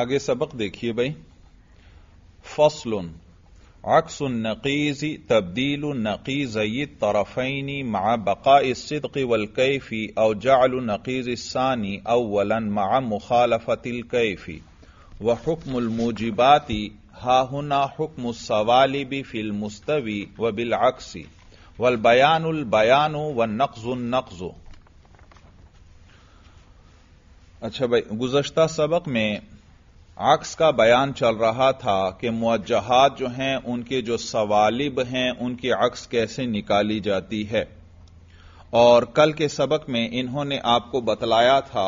आगे سبق देखिए भाई فصل عكس النقيز تبديل نقيزي الطرفين مع بقاء الصدق والكيف أو جعل نقيز الثاني أولا مع مخالفة الكيف وحكم الموجبات ها هنا حكم الصوالب في المستوي وبالعكس والبيان البيان والنقز النقز अच्छा भाई गुजश्ता سبق में आक्स का बयान चल रहा था कि मुजहत जो हैं उनके जो सवालिब हैं उनकी अक्स कैसे निकाली जाती है और कल के सबक में इन्होंने आपको बतलाया था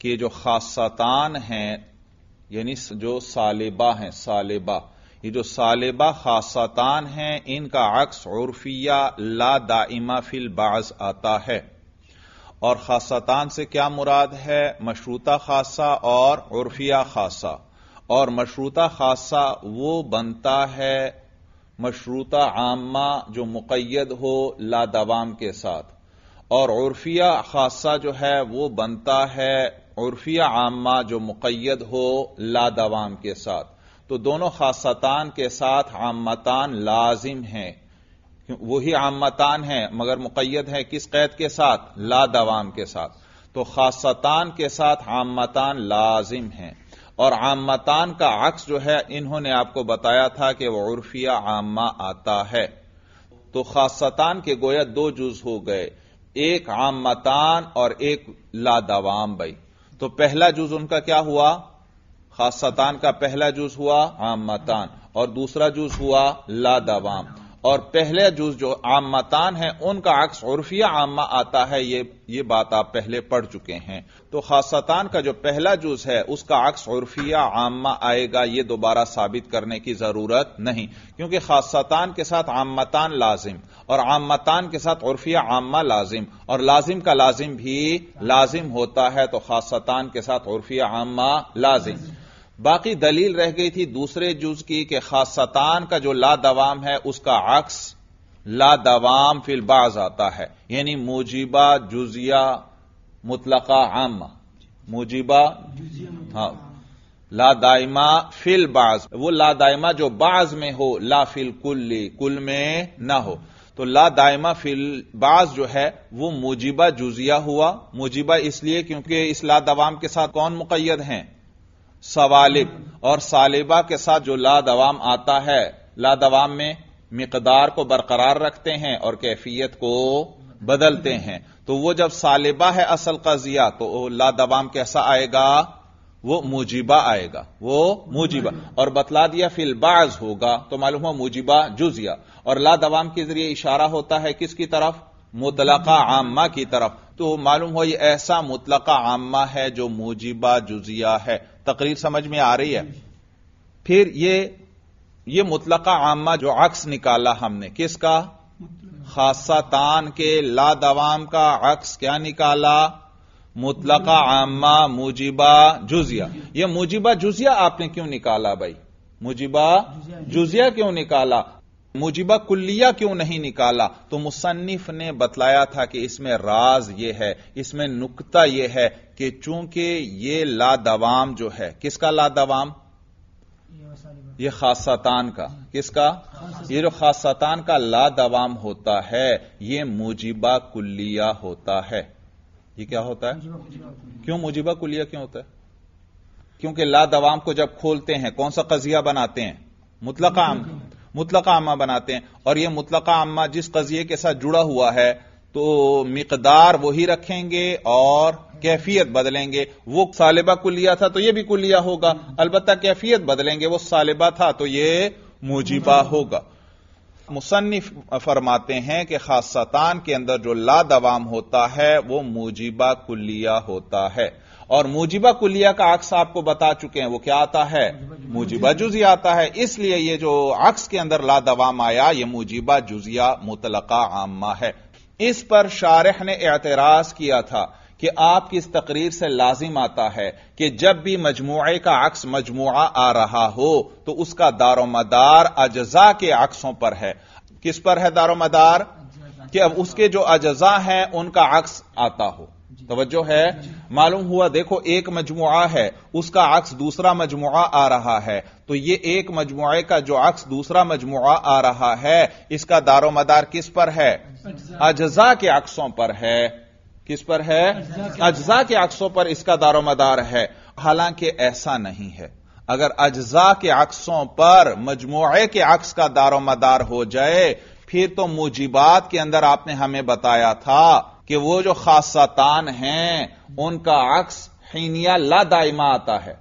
कि जो खासतान हैं यानी जो सालिबा हैं सालिबा ये जो सालिबा खासतान हैं इनका अक्स उर्फिया ला दाइमा फिल बाज आता है और खासतान से क्या मुराद है मशरूता खासा और उर्फिया खासा और मशरूता खासा वो बनता है मशरूता आमा जो मुकैद हो लादवाम के साथ और उर्फिया खासा जो है वो बनता है उर्फिया आमा जो मुकैद हो लादवाम के साथ तो दोनों खासतान के साथ आमतान लाजिम हैं वही आमतान है मगर मुकैद है किस कैद के साथ लादवाम के साथ तो खासतान के साथ आमतान लाजिम हैं और आमतान का अक्स जो है इन्होंने आपको बताया था कि वह उर्फिया आमा आता है तो खासतान के गोया दो जुज हो गए एक आमतान और एक लादवाम भाई तो पहला जुज उनका क्या हुआ खासतान का पहला जुज हुआ आमतान और दूसरा जुज हुआ लादवाम और पहले जो आम मतान है उनका अक्स उर्फिया आमा आता है ये ये बात आप पहले पढ़ चुके हैं तो खासतान का जो पहला जूस है उसका अक्स उर्फिया आमा आएगा ये दोबारा साबित करने की जरूरत नहीं क्योंकि खासतान के साथ आम मतान लाजिम और आम मतान के साथ उर्फिया आमा लाजिम और लाजिम का लाजिम भी लाजिम होता है तो खासतान के साथ उर्फिया आमा लाजिम बाकी दलील रह गई थी दूसरे जुज की कि खासतान का जो लादवाम है उसका अक्स लादवाम फिलबाज आता है यानी मुजीबा जुजिया मुतलका आम मुजीबा हाँ लादाइमा फिल बाज वो लादाइमा जो बाज में हो ला फिल कुल्ली कुल में ना हो तो ला दायमा फिल बाज जो है वो मुजीबा जुजिया हुआ मुजीबा इसलिए क्योंकि इस ला दवाम के साथ कौन मुकैद हैं सवालिब और सालिबा के साथ जो लादवाम आता है लादवाम में मकदार को बरकरार रखते हैं और कैफियत को बदलते हैं तो वो जब सालिबा है असल कजिया तो लादवाम कैसा आएगा वो मुजिबा आएगा वो मुजिबा और बतला दिया फिलबाज होगा तो मालूम हो मुजिबा जुजिया और लादवाम के जरिए इशारा होता है किसकी तरफ मुतलका आमा की तरफ तो मालूम हो ये ऐसा मुतलका आमा है जो मुजिबा जुजिया है तकरीर समझ में आ रही है फिर ये ये मुतलका आमा जो अक्स निकाला हमने किसका तान के लादवाम का अक्स क्या निकाला मुतलका आमा मुजिबा जुजिया यह मुजिबा जुजिया आपने क्यों निकाला भाई मुजिबा जुजिया क्यों निकाला मुजिबा कुल्लिया क्यों नहीं निकाला तो मुसन्फ ने बतलाया था कि इसमें राज यह है इसमें नुकता यह है कि चूंकि यह लादवाम जो है किसका लादवाम यह खासातान का किसका ये जो खासतान का लादवाम होता है यह मुजिबा कुल्लिया होता है ये क्या होता है क्यों मुजिबा कुल्लिया क्यों होता है क्योंकि लादवाम को जब खोलते हैं कौन सा कजिया बनाते हैं मुतलका आम मुतलका आमा बनाते हैं और यह मुतलका आमा जिस कजिए के साथ जुड़ा हुआ है तो मकदार वही रखेंगे और कैफियत बदलेंगे वो सालिबा कुलिया था तो यह भी कुलिया होगा अलबत् कैफियत बदलेंगे वो सालिबा था तो यह मुजिबा होगा मुसन्फ फरमाते हैं कि खासतान के अंदर जो लादवाम होता है वो मुजिबा कुलिया होता है और मुजिबा कुलिया का अक्स आपको बता चुके हैं वो क्या आता है मुजिबा जुजी आता है इसलिए ये जो अक्स के अंदर लादवाम आया ये मुजिबा जुजिया मुतलका आमा है इस पर शारह ने एतराज किया था कि आप किस तकरीर से लाजिम आता है कि जब भी मजमू का अक्स मजमू आ रहा हो तो उसका दारोमदार अजजा के अक्सों पर है किस पर है दारोमदार कि अब उसके जो अजजा हैं उनका अक्स आता हो तवज्जो है मालूम हुआ देखो एक मजमुआ है उसका अक्स दूसरा मजमुआ आ रहा है तो ये एक मजमुए का जो अक्स दूसरा मजमुआ आ रहा है इसका दारो मदार किस पर है अजजा के अक्सों पर है किस पर है अजजा के अक्सों पर इसका दारो मदार है हालांकि ऐसा नहीं है अगर अजजा के अक्सों पर मजमुए के अक्स का दारो मदार हो जाए फिर तो मुजीबात के अंदर आपने हमें बताया था कि वो जो खासातान हैं उनका अक्स हीनिया दाइमा आता है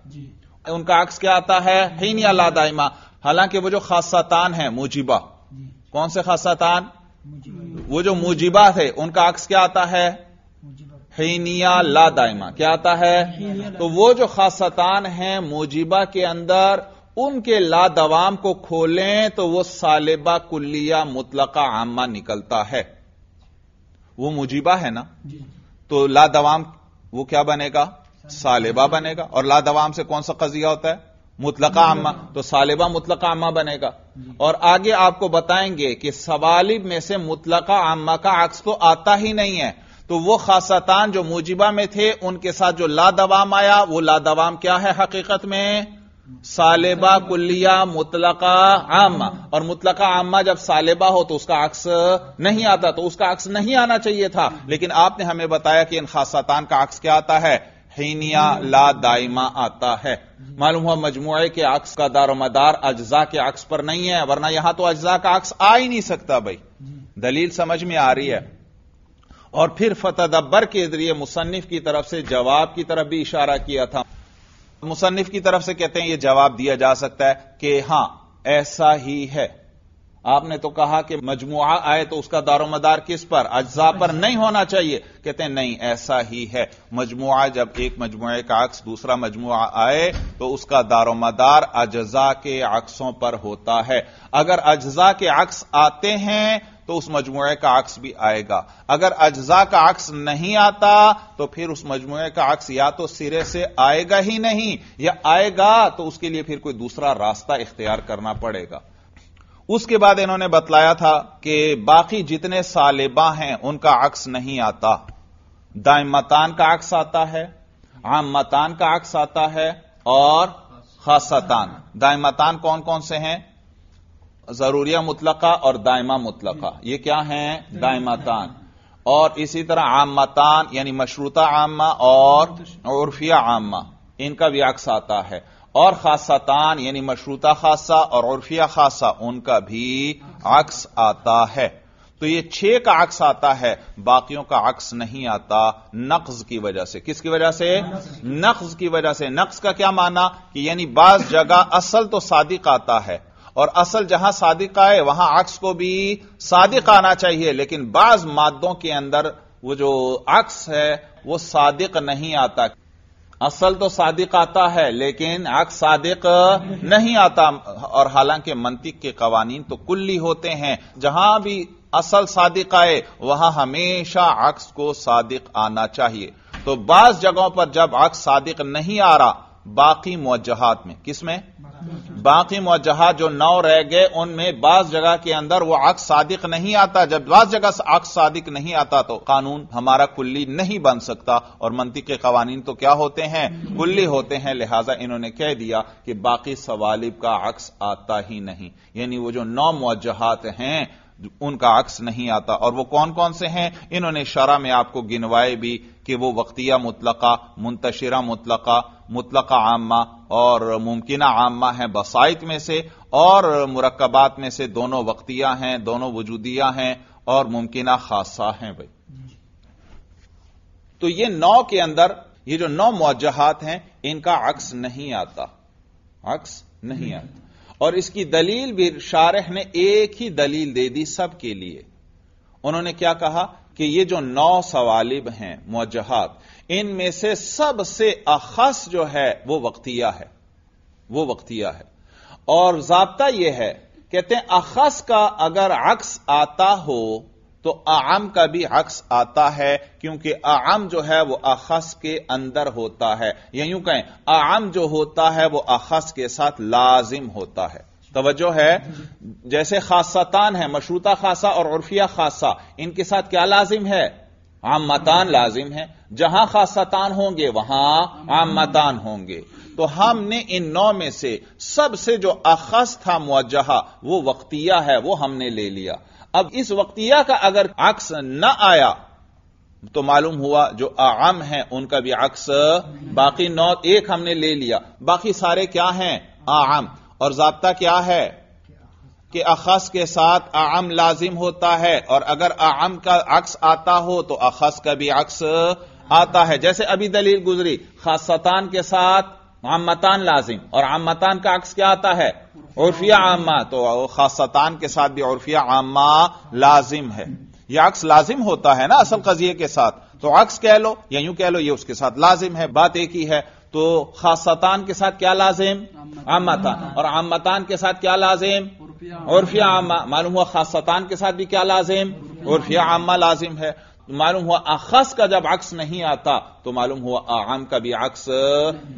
उनका अक्स क्या आता है हीनिया दाइमा हालांकि वो जो खासातान है मुजिबा कौन से खासातान वो जो मुजिबा थे उनका अक्स क्या आता है हीनिया दाइमा क्या आता है तो वो जो खासतान है मुजिबा के अंदर उनके लादवाम को खोलें तो वो सालिबा कुल्लिया मुतलका आमा निकलता है वो मुजीबा है ना तो ला दवाम वो क्या बनेगा सालिबा बनेगा और ला दवाम से कौन सा कजिया होता है मुतलका आमा तो सालिबा मुतलका आमा बनेगा और आगे आपको बताएंगे कि सवालिब में से मुतलका आमा का अक्स तो आता ही नहीं है तो वो खासतान जो मुजिबा में थे उनके साथ जो लादवाम आया वो लादवाम क्या है हकीकत में सालेबा कुलिया मुतलका आमा और मुतलका आमा जब सालेबा हो तो उसका अक्स नहीं आता तो उसका अक्स नहीं आना चाहिए था लेकिन आपने हमें बताया कि इन खासातान का अक्स क्या आता है हीनिया ला दाइमा आता है मालूम हुआ मजमुए के अक्स का दारोमदार अज्जा के अक्स पर नहीं है वरना यहां तो अज्जा का अक्स आ ही नहीं सकता भाई दलील समझ में आ रही है और फिर फतदब्बर के जरिए मुसन्फ की तरफ से जवाब की तरफ भी इशारा किया था मुसन्फ की तरफ से कहते हैं यह जवाब दिया जा सकता है कि हां ऐसा ही है आपने तो कहा कि मजमुआ आए तो उसका दारोमदार किस पर अज्जा पर नहीं होना चाहिए कहते हैं नहीं ऐसा ही है मजमुआ जब एक मजमुए का अक्स दूसरा मजमुआ आए तो उसका दारोमदार अज्जा के अक्सों पर होता है अगर अज्जा के अक्स आते हैं तो उस मजमू का अक्स भी आएगा अगर अज्जा का अक्स नहीं आता तो फिर उस मजमू का अक्स या तो सिरे से आएगा ही नहीं या आएगा तो उसके लिए फिर कोई दूसरा रास्ता इख्तियार करना पड़ेगा उसके बाद इन्होंने बतलाया था कि बाकी जितने सालिबा हैं उनका अक्स नहीं आता दाइम मतान का अक्स आता है आम मतान का अक्स आता है और खासतान दाइम मतान कौन कौन से हैं जरूरिया मुतलका और दायमा मुतलका ये क्या हैं मतान और इसी तरह आम मतान यानी मशरूता आमा और उर्फिया आमा इनका भी अक्स आता है और खासतान यानी मशरूता खासा और उर्फिया खासा उनका भी अक्स आता है तो ये छह का अक्स आता है बाकियों का अक्स नहीं आता नक्ज की वजह से किसकी वजह से नक्ज की वजह से नक्स का क्या माना कि यानी बाज जगह असल तो सादिक आता है और असल जहां सादिक आए वहां अक्स को भी सादिक आना चाहिए लेकिन बाज मादों के अंदर वो जो अक्स है वो सादिक नहीं आता असल तो सादिक आता है लेकिन अक्स सादिक नहीं आता और हालांकि मंतिक के कवानीन तो कुल्ली होते हैं जहां भी असल सादिक आए वहां हमेशा अक्स को सादिक आना चाहिए तो बाज जगहों पर जब अक्स सादिक नहीं आ रहा बाकी मुजहत में किसमें बाकी मुजहत जो नौ रह गए उनमें बास जगह के अंदर वो अक्स सादिक नहीं आता जब बास जगह अक्स सादिक नहीं आता तो कानून हमारा कुल्ली नहीं बन सकता और मंतिक के कवानीन तो क्या होते हैं कुल्ली होते हैं लिहाजा इन्होंने कह दिया कि बाकी सवालिब का अक्स आता ही नहीं यानी वो जो नौ मुजहत हैं उनका अक्स नहीं आता और वह कौन कौन से हैं इन्होंने शरा में आपको गिनवाए भी कि वह वक्तिया मुतलका मुंतशिरा मुतलका मुतलका आमा और मुमकिन आमा है बसाइत में से और मुरकबात में से दोनों वक्तिया हैं दोनों वजूदिया हैं और मुमकिन खासा हैं भाई तो ये नौ के अंदर ये जो नौ मुआजहात हैं इनका अक्स नहीं आता अक्स नहीं आता और इसकी दलील भी शारह ने एक ही दलील दे दी सबके लिए उन्होंने क्या कहा कि ये जो नौ सवालिब हैं मुजहत इनमें से सबसे अखस जो है वो वक्तिया है वो वक्तिया है और जबता यह है कहते हैं अखस का अगर अक्स आता हो तो आम का भी अक्स आता है क्योंकि आम जो है वह अखस के अंदर होता है या यूं कहें आम जो होता है वह अखस के साथ लाजिम होता है तोज्जो है जैसे खासतान है मशरूता खासा और उर्फिया खासा इनके साथ क्या लाजिम है आम मतान लाजिम है जहां खासतान होंगे वहां आम मतान होंगे तो हमने इन नौ में से सबसे जो अखस था मुआजहा वो वक्तिया है वो हमने ले लिया अब इस वक्तिया का अगर अक्स न आया तो मालूम हुआ जो आम है उनका भी अक्स बाकी नौ एक हमने ले लिया बाकी सारे क्या हैं आम और जबता क्या है कि अखस के साथ आम लाजिम होता है और अगर आम का अक्स आता हो तो अखस का भी अक्स आता है जैसे अभी दलील गुजरी खासतान के साथ आमतान लाजिम और आमतान का अक्स क्या आता है उर्फिया आमा तो खासतान के साथ भी उर्फिया आमा लाजिम है यह अक्स लाजिम होता है ना असल कजिए के साथ तो अक्स कह लो या यूं कह लो ये उसके साथ लाजिम है बात एक ही है तो खासतान के साथ क्या लाजिम आमतान और आमतान के साथ क्या लाजिम उर्फिया आमा मालूम हुआ खासतान के साथ भी क्या लाजिम उर्फिया आमा लाजिम है तो मालूम हुआ अखस का जब अक्स नहीं आता तो मालूम हुआ आम का भी अक्स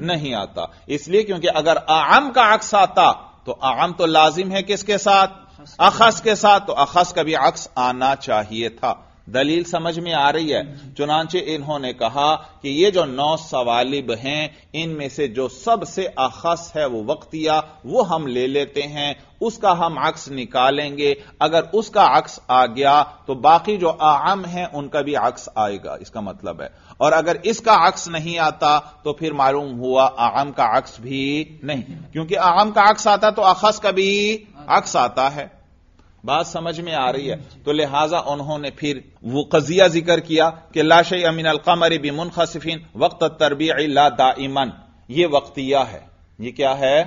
नहीं आता इसलिए क्योंकि अगर आम का अक्स आता तो आम तो लाजिम है किसके साथ अखस के साथ तो अखस का भी अक्स आना चाहिए था दलील समझ में आ रही है चुनाचे इन्होंने कहा कि ये जो नौ सवालिब हैं इनमें से जो सबसे अखस है वो वक्तिया वो हम ले लेते हैं उसका हम अक्स निकालेंगे अगर उसका अक्स आ गया तो बाकी जो आम है उनका भी अक्स आएगा इसका मतलब है और अगर इसका अक्स नहीं आता तो फिर मालूम हुआ आम का अक्स भी नहीं क्योंकि आम का अक्स आता तो अखस का भी अक्स आता है बात समझ में आ रही है तो लिहाजा उन्होंने फिर वो कजिया जिक्र किया कि लाश अमीन अलकमरी भी मुनखसिफिन वक्त तरबी ला दाइमन ये वक्तिया है ये क्या है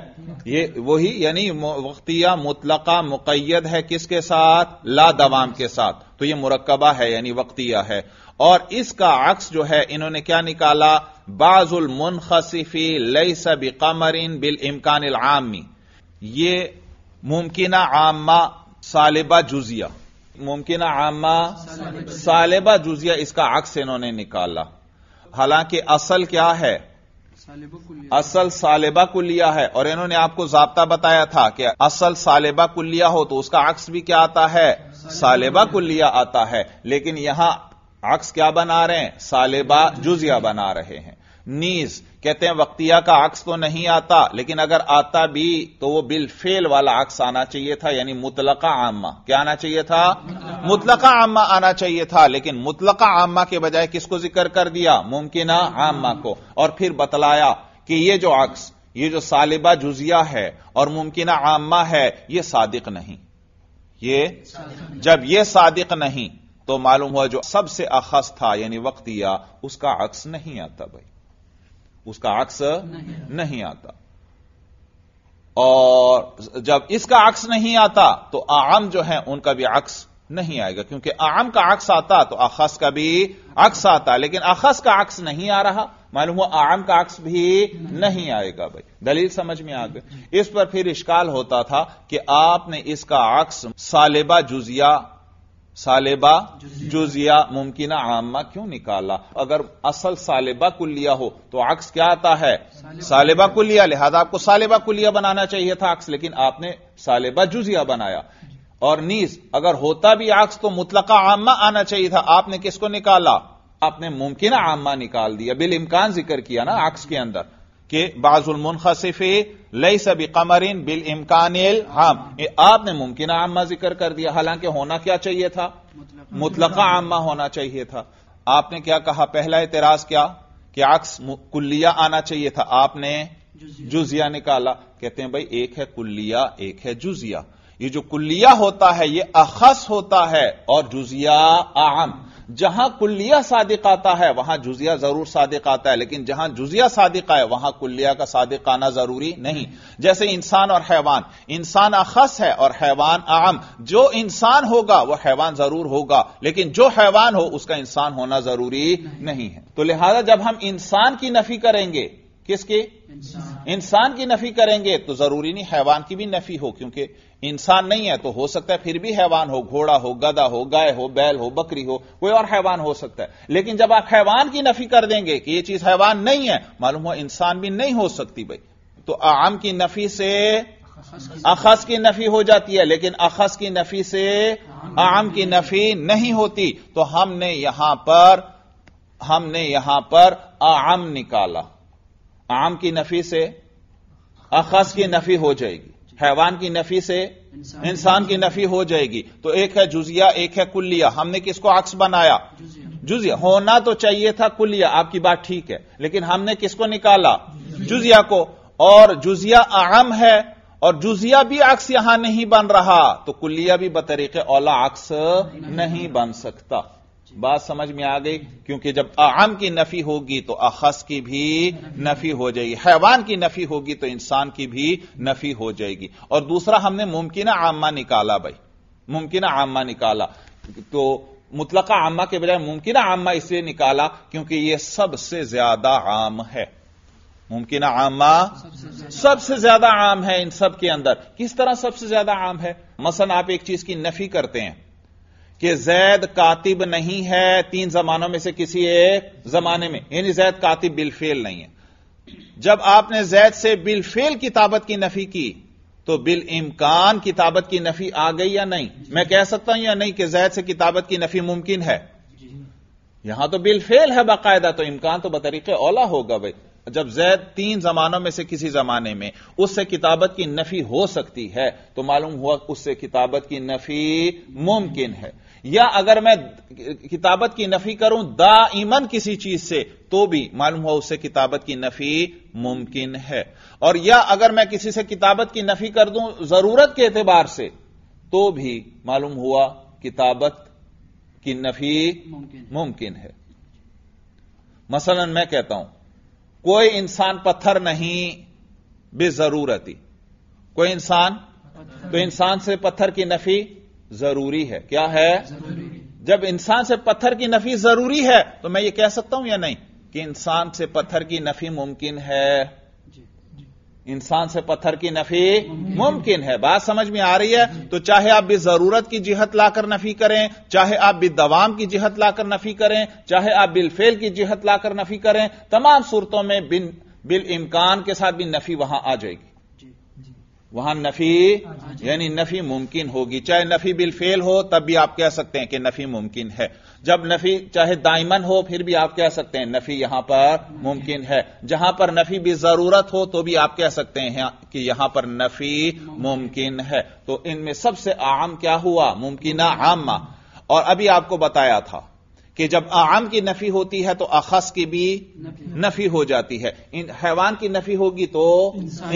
ये वही यानी वक्तिया मुतलका मुकैद है किसके साथ ला दवाम के साथ तो ये मुरकबा है यानी वक्तिया है और इसका अक्स जो है इन्होंने क्या निकाला बाजुल मुनखसिफी लई सबी कमरिन बिल इमकान आमी ये मुमकिन आमा सालिबा जुजिया मुमकिन आमा सालिबा जुजिया इसका अक्स इन्होंने निकाला हालांकि असल क्या है असल सालिबा कुलिया है और इन्होंने आपको जाबता बताया था कि असल सालिबा कुलिया हो तो उसका अक्स भी क्या आता है सालिबा कुलिया आता है लेकिन यहां अक्स क्या बना रहे हैं सालिबा जुजिया बना रहे हैं नीज कहते हैं वक्तिया का अक्स तो नहीं आता लेकिन अगर आता भी तो वो बिल फेल वाला अक्स आना चाहिए था यानी मुतलका आमा क्या आना चाहिए था मुतलका आमा आना चाहिए था लेकिन मुतलका आमा के बजाय किसको जिक्र कर दिया मुमकिन आमा को और फिर बतलाया कि ये जो अक्स ये जो सालिबा जुजिया है और मुमकिन आमा है ये सादिक नहीं ये जब ये सादिक नहीं तो मालूम हुआ जो सबसे अखस था यानी वक्तिया उसका अक्स नहीं आता भाई उसका अक्स नहीं, नहीं आता और जब इसका अक्स नहीं आता तो आम जो है उनका भी अक्स नहीं आएगा क्योंकि आम का अक्स आता तो अखस का भी अक्स आता लेकिन अखस का अक्स नहीं आ रहा मालूम हुआ आम का अक्स भी नहीं आएगा भाई दलील समझ में आ गई इस पर फिर इश्काल होता था कि आपने इसका अक्स सालेबा जुजिया सालेबा जुजिया मुमकिन आमा क्यों निकाला अगर असल सालेबा कुलिया हो तो अक्स क्या आता है सालेबा कुलिया लिहाजा आपको सालेबा कुलिया बनाना चाहिए था अक्स लेकिन आपने सालेबा जुजिया बनाया और नीज अगर होता भी आक्स तो मुतलका आमा आना चाहिए था आपने किसको निकाला आपने मुमकिन आमा निकाल दिया बिल इमकान जिक्र किया ना आक्स के अंदर कि बाजुलमनखसिफ लई सभी कमरिन बिल इमकान हम हाँ, आपने मुमकिन आमा जिक्र कर दिया हालांकि होना क्या चाहिए था मुतलका आमा होना चाहिए था आपने क्या कहा पहला एतराज क्या कि अक्स कुल्लिया आना चाहिए था आपने जुजिया निकाला कहते हैं भाई एक है कुल्लिया एक है जुजिया ये जो कुल्लिया होता है ये अखस होता है और जुजिया आम जहां कुल्लिया सादिक आता है वहां जुजिया जरूर सादिक आता है लेकिन जहां जुजिया सादिक आए वहां कुल्लिया का सादिक आना जरूरी नहीं जैसे इंसान और हैवान इंसान अखस है और हैवान आम जो इंसान होगा वह हैवान जरूर होगा लेकिन जो हैवान हो उसका इंसान होना जरूरी नहीं है तो लिहाजा जब हम इंसान की नफी करेंगे किसकी इंसान की नफी करेंगे तो जरूरी नहीं हैवान की भी नफी हो क्योंकि इंसान नहीं है तो हो सकता है फिर भी हैवान हो घोड़ा हो गदा हो गाय हो बैल हो बकरी हो कोई और हैवान हो सकता है लेकिन जब आप हैवान की नफी कर देंगे कि यह चीज हैवान नहीं है मालूम हो इंसान भी नहीं हो सकती भाई तो आम की नफी से अखस की नफी हो जाती है लेकिन अखस की नफी से आम की नफी नहीं होती तो हमने यहां पर हमने यहां पर आम निकाला आम की नफी से अखस की नफी हो जाएगी हैवान की नफी से इंसान की नफी हो जाएगी तो एक है जुजिया एक है कुल्लिया हमने किसको अक्स बनाया जुजिया होना तो चाहिए था कुल्लिया आपकी बात ठीक है लेकिन हमने किसको निकाला जुजिया को और जुजिया आम है और जुजिया भी अक्स यहां नहीं बन रहा तो कुल्लिया भी बतरीके औला अक्स नहीं बन सकता बात समझ में आ गई क्योंकि जब आम की नफी होगी तो अखस की भी नफी हो जाएगी हैवान की नफी होगी तो इंसान की भी नफी हो जाएगी और दूसरा हमने मुमकिन आमा निकाला भाई मुमकिन आमा निकाला तो मुतलका आमा के बजाय मुमकिन आमा इसलिए निकाला क्योंकि यह सबसे ज्यादा आम है मुमकिन आमा सबसे ज्यादा आम है इन सब के अंदर किस तरह सबसे ज्यादा आम है मसन आप एक चीज की नफी करते हैं कि जैद कातिब नहीं है तीन जमानों में से किसी एक जमाने में यानी जैद कातिब बिलफेल नहीं है जब आपने जैद से बिलफेल किताबत की नफी की तो बिल इम्कान किताबत की नफी आ गई या नहीं मैं कह सकता हूं या नहीं कि जैद से किताबत की नफी मुमकिन है यहां तो बिल फेल है बाकायदा तो इम्कान तो बतरीके ओला होगा भाई जब जैद तीन जमानों में से किसी जमाने में उससे किताबत की नफी हो सकती है तो मालूम हुआ उससे किताबत की नफी मुमकिन है या अगर मैं किताबत की नफी करूं दाईमन किसी चीज से तो भी मालूम हुआ उससे किताबत की नफी मुमकिन है और या अगर मैं किसी से किताबत की नफी कर दूं जरूरत के एतबार से तो भी मालूम हुआ किताबत की नफी मुमकिन, मुमकिन है मसलन मैं कहता हूं कोई इंसान पत्थर नहीं बेजरूरती कोई इंसान तो इंसान से पत्थर की नफी जरूरी है क्या है जब इंसान से पत्थर की नफी जरूरी है तो मैं ये कह सकता हूं या नहीं कि इंसान से पत्थर की नफी मुमकिन है इंसान से पत्थर की नफी मुमकिन है बात समझ में आ रही है तो चाहे आप भी जरूरत की जिहत लाकर नफी करें चाहे आप भी दवाम की जिहत लाकर नफी करें चाहे आप बिलफेल की जिहत लाकर नफी करें तमाम सूरतों में बिन बिल इम्कान के साथ भी नफी वहां आ जाएगी वहां नफी यानी नफी मुमकिन होगी चाहे नफी बिल फेल हो तब भी आप कह सकते हैं कि नफी मुमकिन है जब नफी चाहे दायमन हो फिर भी आप कह सकते हैं नफी यहां पर मुमकिन है जहां पर नफी भी जरूरत हो तो भी आप कह सकते हैं कि यहां पर नफी मुमकिन है तो इनमें सबसे आम क्या हुआ मुमकिन आम और अभी आपको बताया था कि जब आम की नफी होती है तो अखस की भी नफी हो जाती है इन हैवान की नफी होगी तो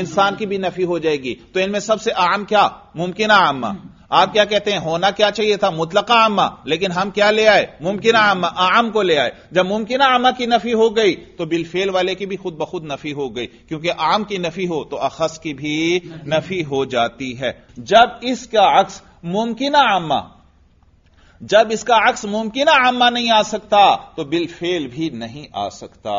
इंसान की भी नफी हो जाएगी तो इनमें सबसे आम क्या मुमकिन आमा आप क्या कहते हैं होना क्या चाहिए था मुतलका आमा लेकिन हम क्या ले आए मुमकिन आमा आम को ले आए जब मुमकिन आमा की नफी हो गई तो बिलफेल वाले की भी खुद बखुद नफी हो गई क्योंकि आम की नफी हो तो अखस की भी नफी हो जाती है जब इसका अक्स मुमकिन आमा जब इसका अक्स मुमकिन आमा नहीं आ सकता तो बिलफेल भी नहीं आ सकता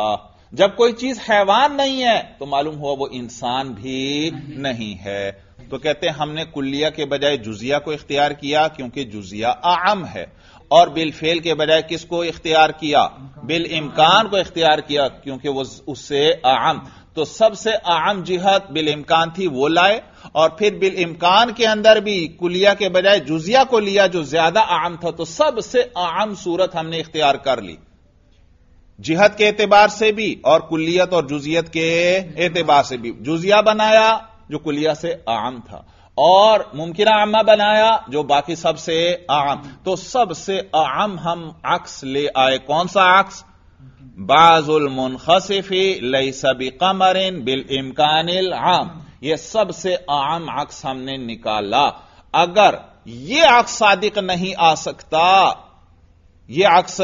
जब कोई चीज हैवान नहीं है तो मालूम हुआ वो इंसान भी नहीं है तो कहते हैं हमने कुल्लिया के बजाय जुजिया को इख्तियार किया क्योंकि जुजिया आम है और बिल फेल के बजाय किसको इख्तियार किया बिल इम्कान को इख्तियार किया क्योंकि वो उससे आम तो सबसे आम जिहत बिल इमकान थी वो लाए और फिर बिल इमकान के अंदर भी कुलिया के बजाय जुजिया को लिया जो ज्यादा आम था तो सबसे आम सूरत हमने इख्तियार कर ली जिहत के एतबार से भी और कुलियत और जुजियत के एतबार से भी जुजिया बनाया जो कुलिया से आम था और मुमकिन आमा बनाया जो बाकी सबसे आम तो सबसे आम हम अक्स ले आए कौन सा अक्स बाजुल मुनखसिफी लई सबी कमरिन बिल इम्कानिल आम यह सबसे आम अक्स हमने निकाला अगर यह अक्स सादिक नहीं आ सकता ये अक्स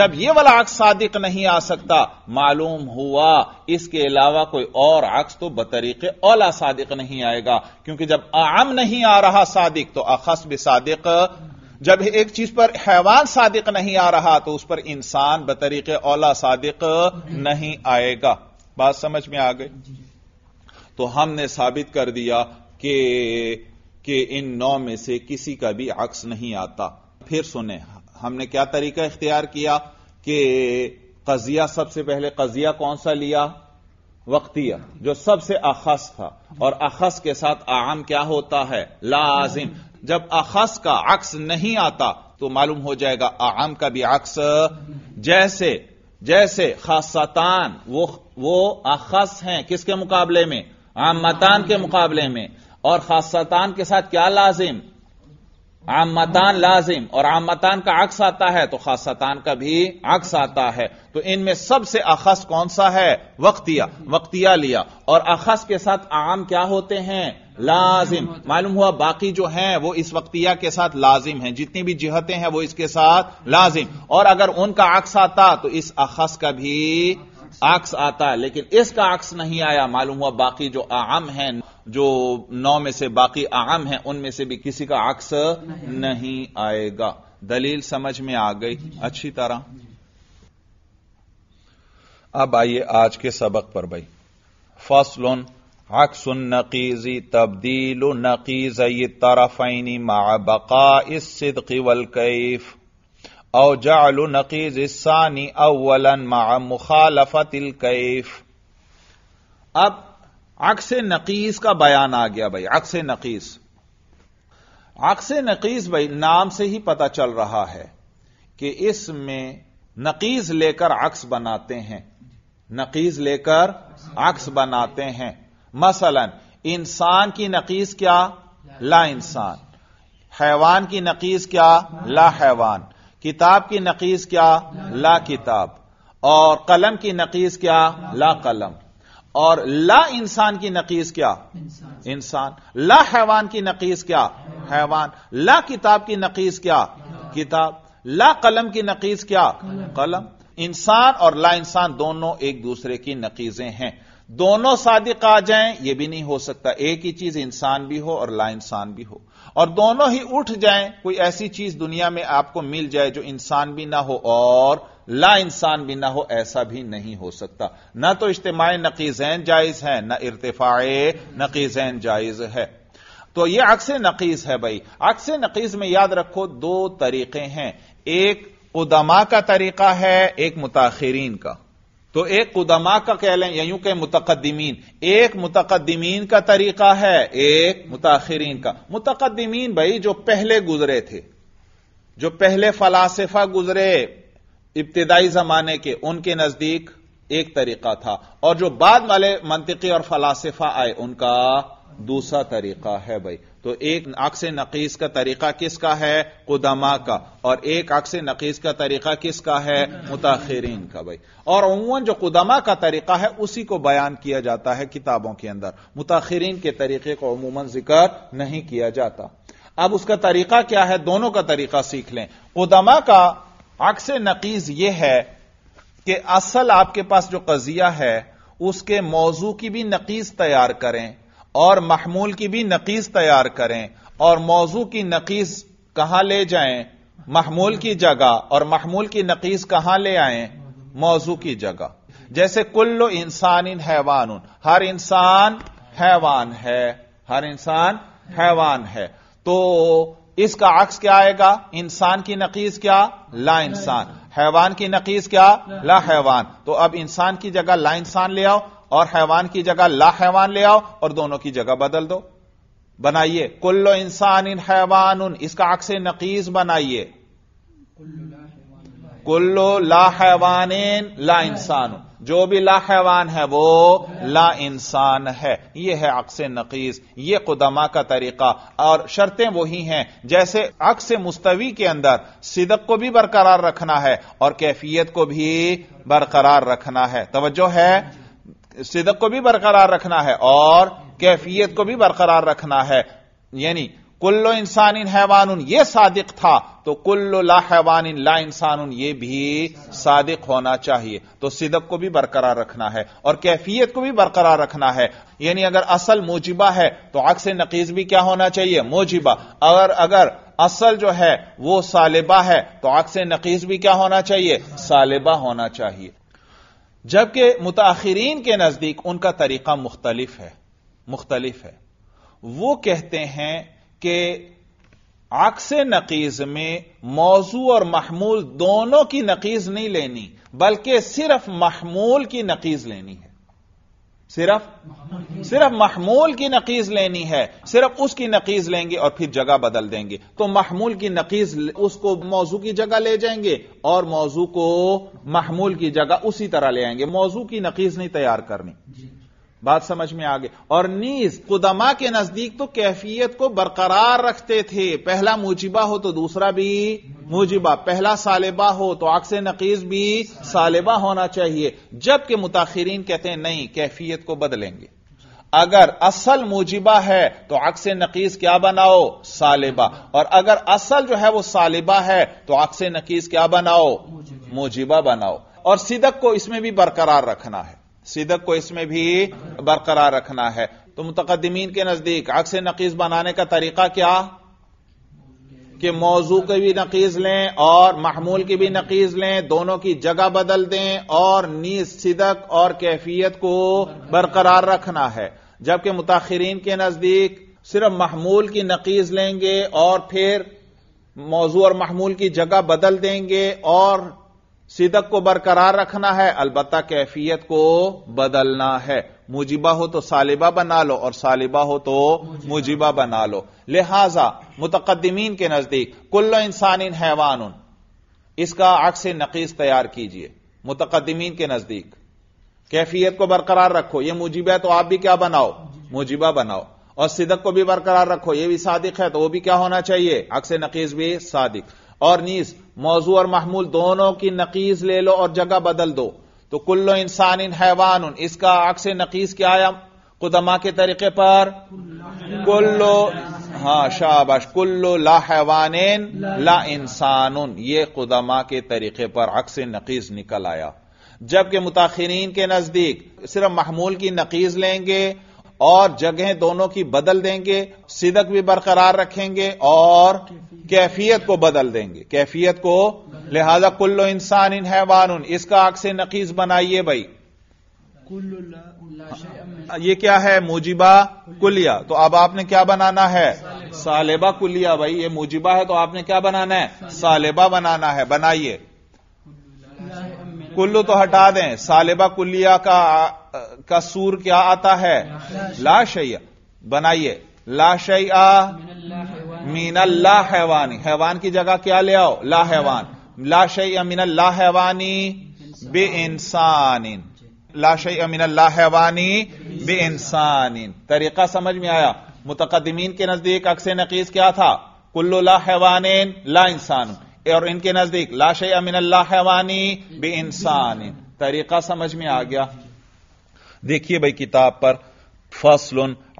जब ये वाला अक्स सादिक नहीं आ सकता मालूम हुआ इसके अलावा कोई और अक्स तो बतरीके औला सादिक नहीं आएगा क्योंकि जब आम नहीं आ रहा सादिक तो अखस भी सादिक जब एक चीज पर हैवान सादिक नहीं आ रहा तो उस पर इंसान बतरीके औला सादिक नहीं आएगा बात समझ में आ गई तो हमने साबित कर दिया कि कि इन नौ में से किसी का भी अक्स नहीं आता फिर सुने हमने क्या तरीका इख्तियार किया कि कजिया सबसे पहले कजिया कौन सा लिया वक्तिया जो सबसे अखस था और अखस के साथ आम क्या होता है लाजिम जब अखस का अक्स नहीं आता तो मालूम हो जाएगा आम का भी अक्स जैसे जैसे खासतान वो वो अखस हैं किसके मुकाबले में आम मतान के मुकाबले में और खासतान के साथ क्या लाजिम आम मतान लाजिम और आम मतान का अक्स आता है तो खासतान का भी अक्स आता है तो इनमें सबसे अखस कौन सा है वक्तिया वक्तिया लिया और अखस के साथ आम क्या होते हैं लाजिम मालूम हुआ बाकी जो हैं वो इस वक्तिया के साथ लाजिम हैं जितनी भी जिहतें हैं वो इसके साथ लाजिम और अगर उनका अक्स आता तो इस अखस का भी अक्स आता है लेकिन इसका अक्स नहीं आया मालूम हुआ बाकी जो आम है जो नौ में से बाकी आम है उनमें से भी किसी का अक्स नहीं आएगा दलील समझ में आ गई अच्छी तरह अब आइए आज के सबक पर भाई फर्स्ट लोन अक्स नकीजी तब्दील नकीज तरफ़ैनी मा बका इस कैफ वलकैफ औ जाल नकीज सानी अवलन मा मुखालफत कैफ अब अक्स नकीस का बयान आ गया भाई अक्स नकीस अक्स नकीस भाई नाम से ही पता चल रहा है कि इसमें नकीज लेकर अक्स बनाते हैं नकीज लेकर अक्स बनाते हैं मसलन इंसान की नकीस क्या ला इंसान हैवान की नकीस क्या ला हैवान किताब की नकीस क्या ला किताब और कलम की नकीस क्या ला कलम और ला इंसान की नकीस क्या इंसान ला हैवान की नकीस क्या हैवान ला किताब की नकीस क्या किताब ला कलम की नकीस क्या कलम इंसान और ला इंसान दोनों एक दूसरे की नकीजें हैं दोनों सादिक आ जाए यह भी नहीं हो सकता एक ही चीज इंसान भी हो और ला इंसान भी हो और दोनों ही उठ जाए कोई ऐसी चीज दुनिया में आपको मिल जाए जो इंसान भी ना हो और ला इंसान भी ना हो ऐसा भी नहीं हो सकता ना तो इज्तमाय नकीजैन जायज है ना इरतफाए नकीजैन जायज है तो यह अक्स नकीज है भाई अक्स नकीज में याद रखो दो तरीके हैं एक उदमा का तरीका है एक मुताखरीन का तो एक कुदमा का कह लें या यूं कह मुतकदमीन एक मुतकदमीन का तरीका है एक मुताखरीन का मुतकदमीन भाई जो पहले गुजरे थे जो पहले फलासफा गुजरे इब्तदाई जमाने के उनके नजदीक एक तरीका था और जो बाद वाले मंतिकी और फलासफा आए उनका दूसरा तरीका है भाई तो एक अक्स नकीस का तरीका किसका है कुदमा का और एक अक्स नकीस का तरीका किसका है मुताखरीन का भाई और अमूमन जो कुदमा का तरीका है उसी को बयान किया जाता है किताबों के अंदर मुताखरीन के तरीके को अमूमन जिक्र नहीं किया जाता अब उसका तरीका क्या है दोनों का तरीका सीख लें कुदमा का अक्स नकीस यह है कि असल आपके पास जो कजिया है उसके मौजू की भी नकीस तैयार करें और महमूल की भी नकीस तैयार करें और मौजू की नकीस कहां ले जाए महमूल की जगह और महमूल की नकीस कहां ले आए मौजू की जगह जैसे कुल्लो इंसान इन हैवान हर इंसान हैवान है हर इंसान हैवान है तो इसका अक्स क्या आएगा इंसान की नकीस क्या ला इंसान हैवान की नकीस क्या ला हैवान तो अब इंसान की जगह ला इंसान ले आओ और हैवान की जगह ला हैवान ले आओ और दोनों की जगह बदल दो बनाइए कुल्लो इंसान इन हैवान उन इसका अक्स नकीस बनाइए कुल्लो ला हैवान ला इंसान जो भी ला हैवान है वो ला इंसान है ये है अक्स नकीस ये कुदमा का तरीका और शर्तें वही हैं जैसे अक्स मुस्तवी के अंदर सिदक को भी बरकरार रखना है और कैफियत को भी बरकरार रखना है तोज्जो है सिदक को भी बरकरार रखना है और कैफियत को भी बरकरार रखना है यानी कुल्लो इंसान इन हैवान ये सादिक था तो कुल्लो ला हैवान ला इंसान ये भी सादिक होना चाहिए तो सिदक को भी बरकरार रखना है और कैफियत को भी बरकरार रखना है यानी अगर असल मोजिबा है तो अक्स नकीज भी क्या होना चाहिए मोजिबा अगर अगर असल जो है वो सालिबा है तो अक्स नकीज भी क्या होना चाहिए सालिबा होना चाहिए जबकि मुताखरीन के नजदीक उनका तरीका मुख्तलिफ है मुख्तलिफ है वो कहते हैं कि आक्स नकीज में मौजू और महमूल दोनों की नकीज नहीं लेनी बल्कि सिर्फ महमूल की नकीज लेनी है सिर्फ सिर्फ महमूल की नकीज लेनी है सिर्फ उसकी नकीज लेंगे और फिर जगह बदल देंगे तो महमूल की नकीज उसको मौजू की जगह ले जाएंगे और मौजू को महमूल की जगह उसी तरह ले आएंगे मौजू की नकीज नहीं तैयार करनी बात समझ में आ गई और नीज कुदमा के नजदीक तो कैफियत को बरकरार रखते थे पहला मुजिबा हो तो दूसरा भी मुजिबा पहला सालिबा हो तो से नकीज भी सालिबा होना चाहिए जबकि मुताखरीन कहते हैं नहीं कैफियत को बदलेंगे अगर असल मुजिबा है तो अक्स नकीस क्या बनाओ सालिबा और अगर असल जो है वो सालिबा है तो अक्स नकीस क्या बनाओ मुजिबा बनाओ और सिदक को इसमें भी बरकरार रखना है सिदक को इसमें भी बरकरार रखना है तो मुतकदमीन के नजदीक अक्स नकीज बनाने का तरीका क्या कि मौजू की भी नकीज लें और महमूल की भी नकीज लें दोनों की जगह बदल दें और नीज सिदक और कैफियत को बरकरार रखना है जबकि मुताखरीन के नजदीक सिर्फ महमूल की नकीज लेंगे और फिर मौजू और महमूल की जगह बदल देंगे और सिदक को बरकरार रखना है अलबत् कैफियत को बदलना है मुजिबा हो तो सालिबा बना लो और सालिबा हो तो मुजिबा बना लो लिहाजा मुतकदमीन के नजदीक कुल्लो इंसान इन हैवान इसका अक्स नकीस तैयार कीजिए मुतकदमीन के नजदीक कैफियत को बरकरार रखो यह मुजिबा है तो आप भी क्या बनाओ मुजिबा बनाओ और सिदक को भी बरकरार रखो यह भी सादिक है तो वह भी क्या होना चाहिए अक्स नकीस भी सादिक और नीज मौजू और महमूल दोनों की नकीस ले लो और जगह बदल दो तो कुल्लो इंसान इन हैवान इसका अक्स नकीस क्या आया कुदमा के तरीके पर कुल्लो हाँ शाबाश कुल्लो ला हैवान ला इंसान उन ये कुदमा के तरीके पर अक्स नकीस निकल आया जबकि मुताखरीन के नजदीक सिर्फ महमूल की नकीज लेंगे और जगह दोनों की बदल देंगे सिदक भी बरकरार रखेंगे और कैफियत को बदल देंगे कैफियत को लिहाजा कुल्लो इंसान इन हैवान इसका आग से नकीस बनाइए भाई ये क्या है मुजिबा कुलिया तो अब आपने क्या बनाना है सालेबा कुलिया भाई ये मुजिबा है तो आपने क्या बनाना है सालेबा बनाना है बनाइए कुल्लू तो हटा दें सालिबा कुल्लिया का का सूर क्या आता है लाशैया बनाइए लाशैया मीनल्ला हैवानी हैवान की जगह क्या ले आओ ला हैवान लाशैया मीनल्ला हैवानी बे इंसान लाशैया मीनल्ला हैवानी बे इंसान तरीका समझ में आया मुतकदमीन के नजदीक अक्सर नकीस क्या था कुल्लू ला हैवान ला इंसान और इनके नजदीक लाशे अमिनवानी बे इंसान तरीका समझ में आ गया देखिए भाई किताब पर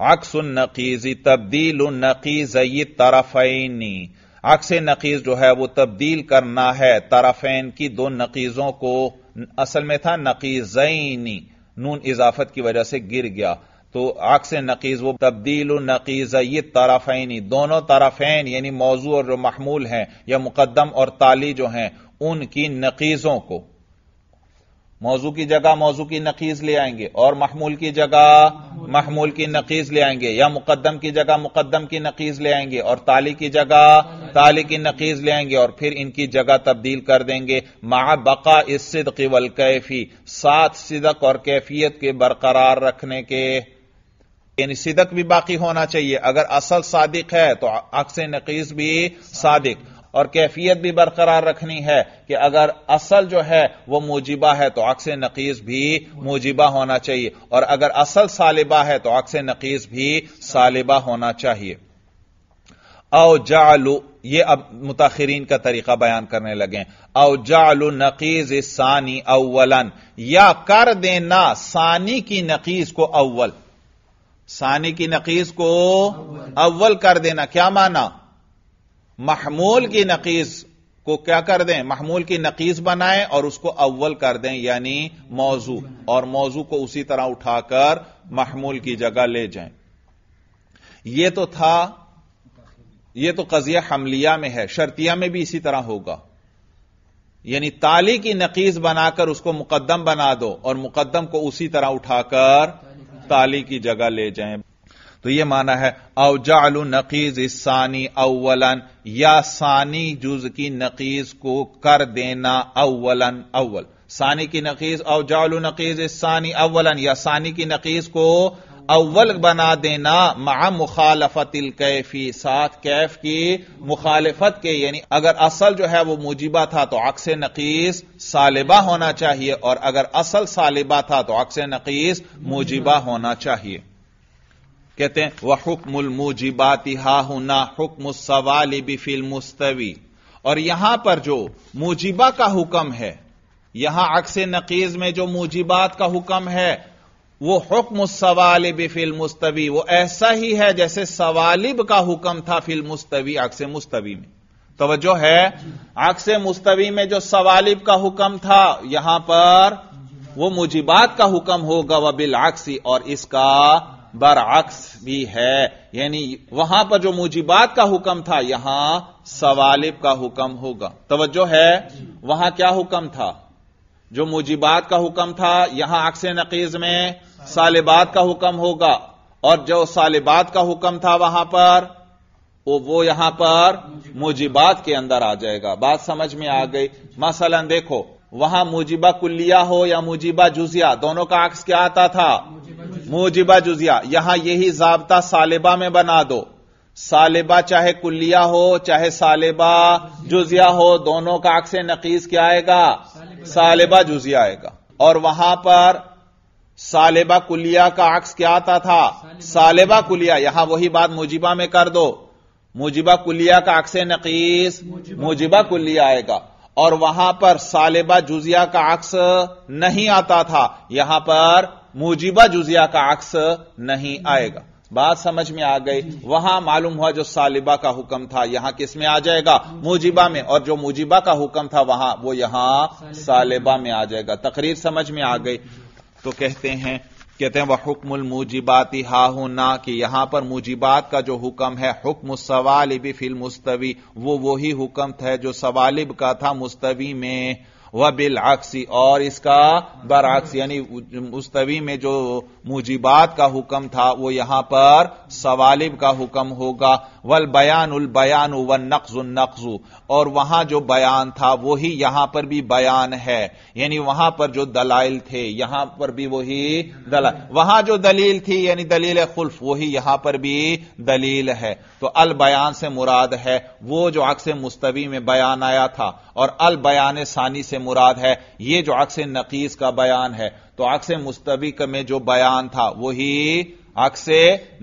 अक्स उन नकीजी तब्दील नकीजई तरफनी अक्स नकीज जो है वो तब्दील करना है तरफेन की दो नकीजों को असल में था नकीजैनी नून इजाफत की वजह से गिर गया तो आख से नकीज वो तब्दील नकीज ये तरफैनी दोनों तरफैन यानी मौजू और महमूल हैं या मुकदम और ताली जो हैं उनकी नकीजों को मौजू की जगह मौजू की नकीज ले आएंगे और महमूल की जगह महमूल की नकीज ले आएंगे या मुकदम की जगह मुकदम की नकीज ले आएंगे और ताली की जगह ताली की नकीज ले आएंगे और फिर इनकी जगह तब्दील कर देंगे महा बका इस सिदक वल कैफी सात सिदक और कैफियत के बरकरार रखने के यानी सिदक भी बाकी होना चाहिए अगर असल सादिक है तो अक्स नकीस भी सादिक और कैफियत भी बरकरार रखनी है कि अगर असल जो है वह मोजिबा है तो अक्स नकीस भी मुजिबा होना चाहिए और अगर असल सालिबा है तो अक्स नकीस भी सालिबा होना चाहिए औ जालू ये अब मुताखरीन का तरीका बयान करने लगे औ जालू नकीज सानी अव्वलन या कर देना सानी की नकीज को अव्वल सानी की नकीस को अव्वल कर देना क्या माना महमूल की नकीस को क्या कर दें महमूल की नकीस बनाएं और उसको अव्वल कर दें यानी मौजू और मौजू को उसी तरह उठाकर महमूल की जगह ले जाएं यह तो था यह तो कजिया हमलिया में है शर्तिया में भी इसी तरह होगा यानी ताली की नकीस बनाकर उसको मुकदम बना दो और मुकदम को उसी तरह उठाकर ताली की जगह ले जाएं तो यह माना है अवजाल नकीज सानी अव्वलन या सानी जुज की नकीज को कर देना अव्वलन अव्वल सानी की नकीज अवजाल नकीज सानी अव्वलन या सानी की नकीज को अव्वल बना देना मा मुखालफत कैफी साथ कैफ की मुखालफत के यानी अगर असल जो है वो मुजिबा था तो अक्स नकीस सालिबा होना चाहिए और अगर असल सालिबा था तो अक्स नकीस मुजिबा होना चाहिए कहते हैं वह हुक्मुल मुजिबाती हा हुना हुक्म सवाल बिफिल मुस्तवी और यहां पर जो मुजिबा का हुक्म है यहां अक्स नकीज में जो मुजिबात का हुक्म है वो हुक्म सवालिब फिल मुस्तवी वो ऐसा ही है जैसे सवालिब का हुक्म था फिल मुस्तवी अक्स मुस्तवी में तोज्जो है अक्स मुस्तवी में जो सवालिब का हुक्म था यहां पर वो मुजिबात का हुक्म होगा वह बिल आक्सी और इसका बरअक्स भी है यानी वहां पर जो मुजिबात का हुक्म था यहां सवालिब का हुक्म होगा तोज्जो है वहां क्या हुक्म था जो मुजिबात का हुक्म था यहां अक्स नकीज में सालेबाद का हुक्म होगा और जो सालिबात का हुक्म था वहां पर वो वो यहां पर मुजिबात के अंदर आ जाएगा बात समझ में आ गई मसलन देखो वहां मुजिबा कुल्लिया हो या मुजिबा जुजिया दोनों का अक्स क्या आता था मुजिबा जुजिया यहां यही जाबता सालिबा में बना दो सालिबा चाहे कुल्लिया हो चाहे सालिबा जुजिया हो दोनों का अक्स नकीस क्या आएगा सालिबा जुजिया आएगा और वहां पर सालेबा कुलिया का अक्स क्या आता था सालेबा कुलिया यहां वही बात मुजिबा में कर दो मुजिबा कुलिया का अक्स नकीस मुजिबा कुलिया आएगा और वहां पर सालेबा जुजिया का अक्स नहीं आता था यहां पर मुजिबा जुजिया का अक्स नहीं आएगा बात समझ में आ गई वहां मालूम हुआ जो सालिबा का हुक्म था यहां किस में आ जाएगा मुजिबा में और जो मुजिबा का हुक्म था वहां वो यहां सालिबा में आ जाएगा तकरीर समझ में आ गई तो कहते हैं कहते हैं वह हुक्मुल मुजिबाती हाहू ना कि यहां पर मुजिबात का जो हुक्म है हुक्म सवालिब फिल मुस्तवी वो वही हुक्म था जो सवालिब का था मुस्तवी में वह बिल आक्सी और इसका बराक्स यानी मुस्तवी में जो मुजिबात का हुक्म था वो यहां पर सवालिब का हुक्म होगा वल बयान उल बयान व नक्ज उन नक्जू और वहां जो बयान था वही यहां पर भी बयान है यानी वहां पर जो दलाइल थे यहां पर भी वही दलाल वहां जो दलील थी यानी दलील खुल्फ वही यहां पर भी दलील है तो अल बयान से मुराद है वो जो अक्स मुस्तवी में बयान आया था और अल बयान सानी से मुराद है ये जो अक्स नकीस का बयान है तो अक्स मुस्तवी में जो बयान था वही अक्स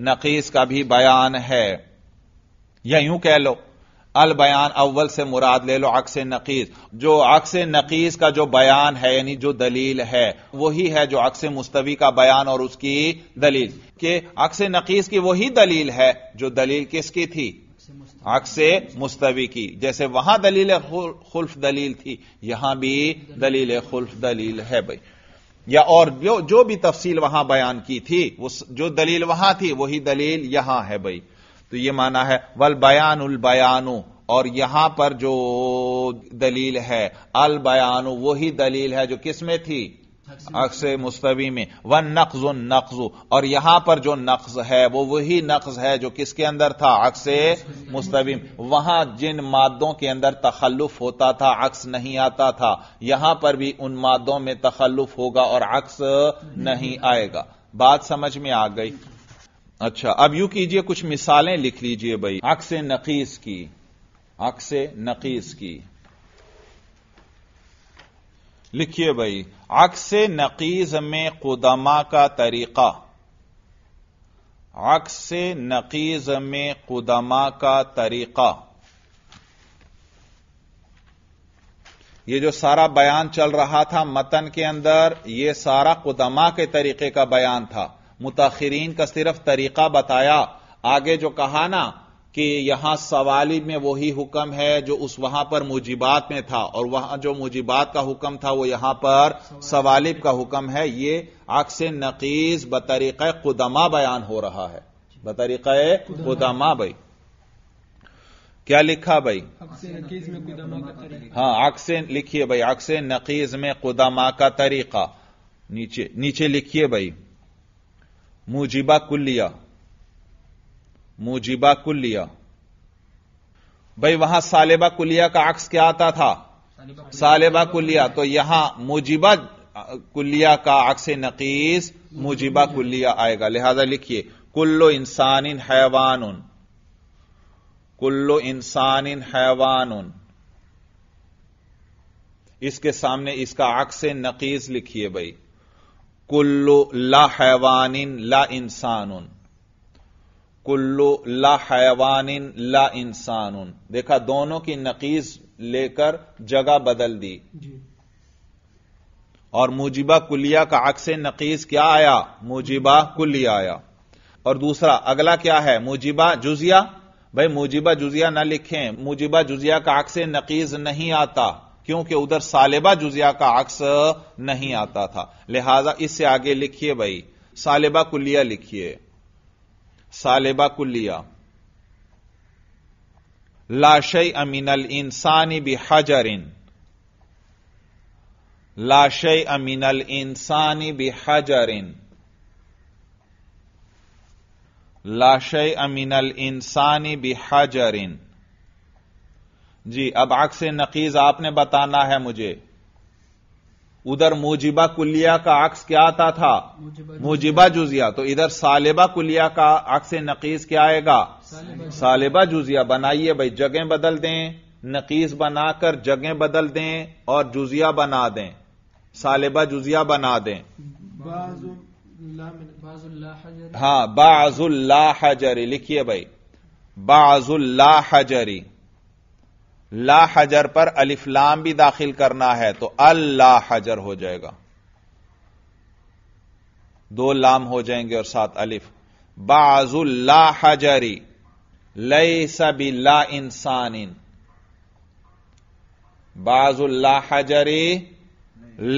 नकीस का भी बयान है या यूं कह लो अल बयान अव्वल से मुराद ले लो अक्स नकीस जो अक्स नकीस का जो बयान है यानी जो दलील है वही है जो अक्स मुस्तवी का बयान और उसकी दलील के अक्स नकीस की वही दलील है जो दलील किसकी थी अक्स मुस्तवी की जैसे वहां दलील खुल्फ दलील थी यहां भी दलील खुल्फ दलील है भाई या और जो जो भी तफसील वहां बयान की थी वो जो दलील वहां थी वही दलील यहां है भाई तो यह माना है वल बयान उल बयानो और यहां पर जो दलील है अल बयानो वही दलील है जो किसमें थी अक्स मुस्तवी में वन नक्ज नक्ज और यहां पर जो नक्ज है वो वही नक्ज है जो किसके अंदर था अक्स मुस्तवी वहां जिन मादों के अंदर तखल्लुफ होता था अक्स नहीं आता था यहां पर भी उन मादों में तखल्लुफ होगा और अक्स नहीं आएगा बात समझ में आ गई अच्छा अब यूं कीजिए कुछ मिसालें लिख लीजिए भाई अक्स नकीस की अक्स नकीस की लिखिए भाई अक्स नकीज में कुदमा का तरीका अक्स नकीज में कुदमा का तरीका ये जो सारा बयान चल रहा था मतन के अंदर ये सारा कुदमा के तरीके का बयान था मुताखरीन का सिर्फ तरीका बताया आगे जो कहा ना कि यहां सवाली में वही हुक्म है जो उस वहां पर मुजिबात में था और वहां जो मुजिबात का हुक्म था वो यहां पर सवालिब का हुक्म है ये अक्स नकीस बतरीक़ कुदमा बयान हो रहा है बतरीक़ कुदमा भाई क्या लिखा भाई हाँ अक्स लिखिए भाई अक्स नकीज में कुदमा का तरीका नीचे नीचे लिखिए भाई मुजिबा कुल्लिया मुजिबा कुल्लिया भाई वहां सालेबा कुलिया का अक्स क्या आता था सालेबा कुलिया तो यहां मुजिबा कुल्लिया का अक्स नकीस मुजिबा कुल्लिया आएगा लिहाजा लिखिए कुल्लो इंसान इन हैवान उन कुल्लो इंसान इन हैवान उन इसके सामने इसका अक्स नकीस लिखिए भाई कुल्लु ला हैवानिन ला इंसान कुल्लु ला हैवानिन ला इंसान देखा दोनों की नकीज लेकर जगह बदल दी और मुजिबा कुलिया का अक्स नकीज क्या आया मुजिबा कुलिया आया और दूसरा अगला क्या है मुजिबा जुजिया भाई मुजिबा जुजिया ना लिखें मुजिबा जुजिया का अक्स नकीज नहीं आता क्योंकि उधर सालिबा जुजिया का अक्स नहीं आता था लिहाजा इससे आगे लिखिए भाई सालिबा कुल्लिया लिखिए सालिबा कुल्लिया लाशय अमीनल इंसानी बिहाजरिन लाशय अमीनल इंसानी बिहाजरिन लाशय अमीनल इंसानी इन जी अब अक्स नकीज आपने बताना है मुझे उधर मुजिबा कुलिया का अक्स क्या आता था मुजिबा जुजिया तो इधर सालिबा कुलिया का अक्स नकीस क्या आएगा सालिबा जुजिया बनाइए भाई जगह बदल दें नकीस बनाकर जगह बदल दें और जुजिया बना दें सालिबा जुजिया बना दें हाँ बाजुल्ला हजरी लिखिए भाई बाजुल्ला हजरी ला हजर पर अलिफ्लाम भी दाखिल करना है तो अल्लाह हजर हो जाएगा दो लाम हो जाएंगे और साथ अलिफ बाजुल्ला हजरी लई सबी ला इंसान इन बाजुल्ला हजरी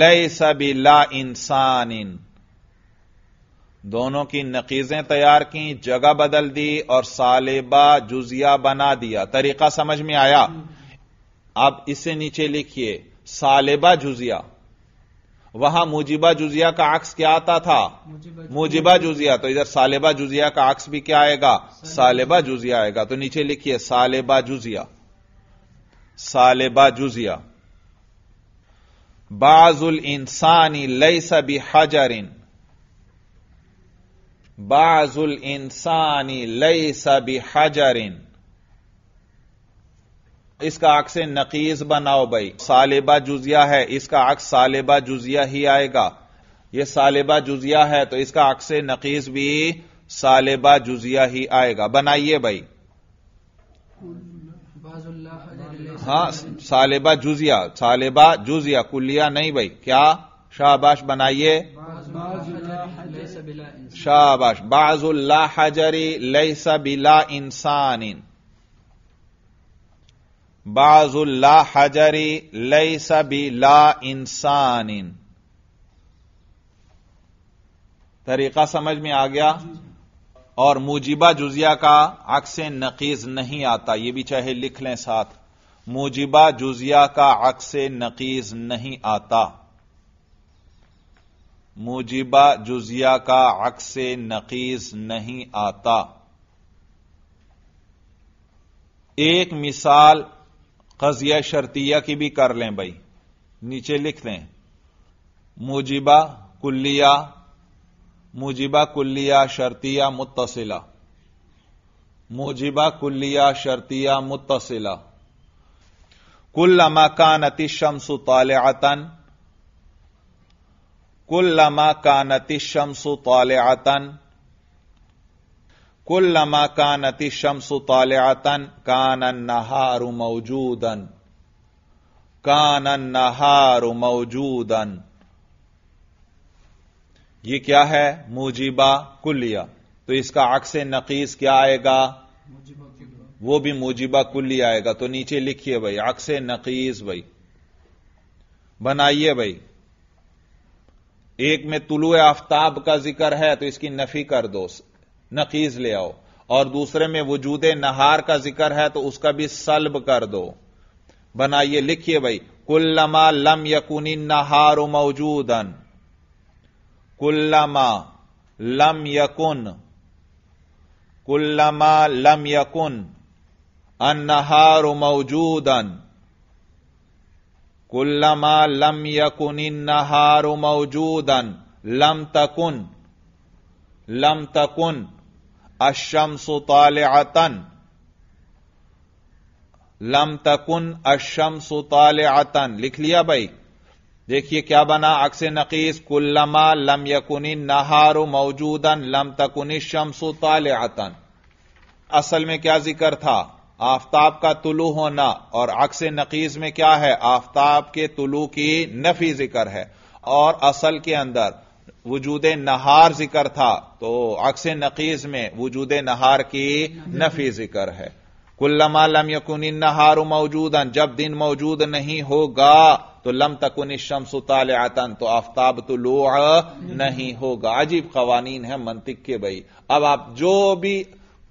लई सबी ला इंसान इन दोनों की नकीजें तैयार की जगह बदल दी और सालेबा जुजिया बना दिया तरीका समझ में आया आप इसे नीचे लिखिए सालेबा जुजिया वहां मुजिबा जुजिया का आक्स क्या आता था मुजिबा जुजिया तो इधर सालेबा जुजिया का आक्स भी क्या आएगा सालेबा जुजिया आएगा तो नीचे लिखिए सालेबा जुजिया सालेबा जुजिया बाजुल इंसानी लई सबी हजर इन बाजुल इंसानी लईसा बि इन इसका अक्स नकीस बनाओ भाई सालेबा जुजिया है इसका अक्स सालेबा जुजिया ही आएगा यह सालेबा जुजिया है तो इसका अक्स नकीस भी सालेबा जुजिया ही आएगा बनाइए भाई हाँ सालेबा जुजिया सालेबा जुजिया कुल्लिया नहीं भाई क्या शाहबाश बनाइए शाहबाश बाजुल्ला हजरी लई सबिला इंसान बाजुल्ला हजरी लई सबी ला इंसान इन तरीका समझ में आ गया और मुजिबा जुजिया का अक्स नकीज नहीं आता यह भी चाहे लिख लें साथ मुजिबा जुजिया का अक्स नकीज नहीं आता मुजिबा जुजिया का अक्स नकीज नहीं आता एक मिसाल कजिया शर्तिया की भी कर लें भाई नीचे लिख लें मुजिबा कुल्लिया मुजिबा कुल्लिया शर्तिया मुतसिला मुजिबा कुल्लिया शर्तिया मुतसिला कुल मकानति शमसु आतन कुल मकानति शमसु आतन कुल लमा अति शमसु तालतन कानन नहारु मौजूदन कानन नहारु मौजूदन ये क्या है मुजीबा कुलिया तो इसका अक्स नकीस क्या आएगा वो भी मुजीबा कुल्ली आएगा तो नीचे लिखिए भाई अक्स नकीस भाई बनाइए भाई एक में तुलु आफ्ताब का जिक्र है तो इसकी नफी कर दो नकीज ले आओ और दूसरे में वजूद नहार का जिक्र है तो उसका भी सल्ब कर दो बनाइए लिखिए भाई कुल्लमा लम यकुनी नहार मौजूदन कुल्लमा लम यकुन कुल्लमा लम यकुन अन्नहार मौजूदन कुल्लमा लम यकुन नहार मौजूदन लम तकुन लम तकुन सुताल आतन लम तकुन सुताल आतन लिख लिया भाई देखिए क्या बना अक्स नकीस कुल्लमा लम यकुनी नहारो मौजूदन लम तकुनी शमसु तालतन असल में क्या जिक्र था आफ्ताब का तुलू होना और अक्स नकीस में क्या है आफ्ताब के तुलू की नफी जिक्र है और असल के अंदर वजूद नहार जिक्र था तो अक्स नकीज में वजूद नहार की नफी जिक्र है कुल्लमा लम यकुन नहार मौजूदन जब दिन मौजूद नहीं होगा तो लम तकुन शमसु ताल आतन तो आफ्ताब तो लो नहीं होगा अजीब कवानीन है मंतिक के भाई अब आप जो भी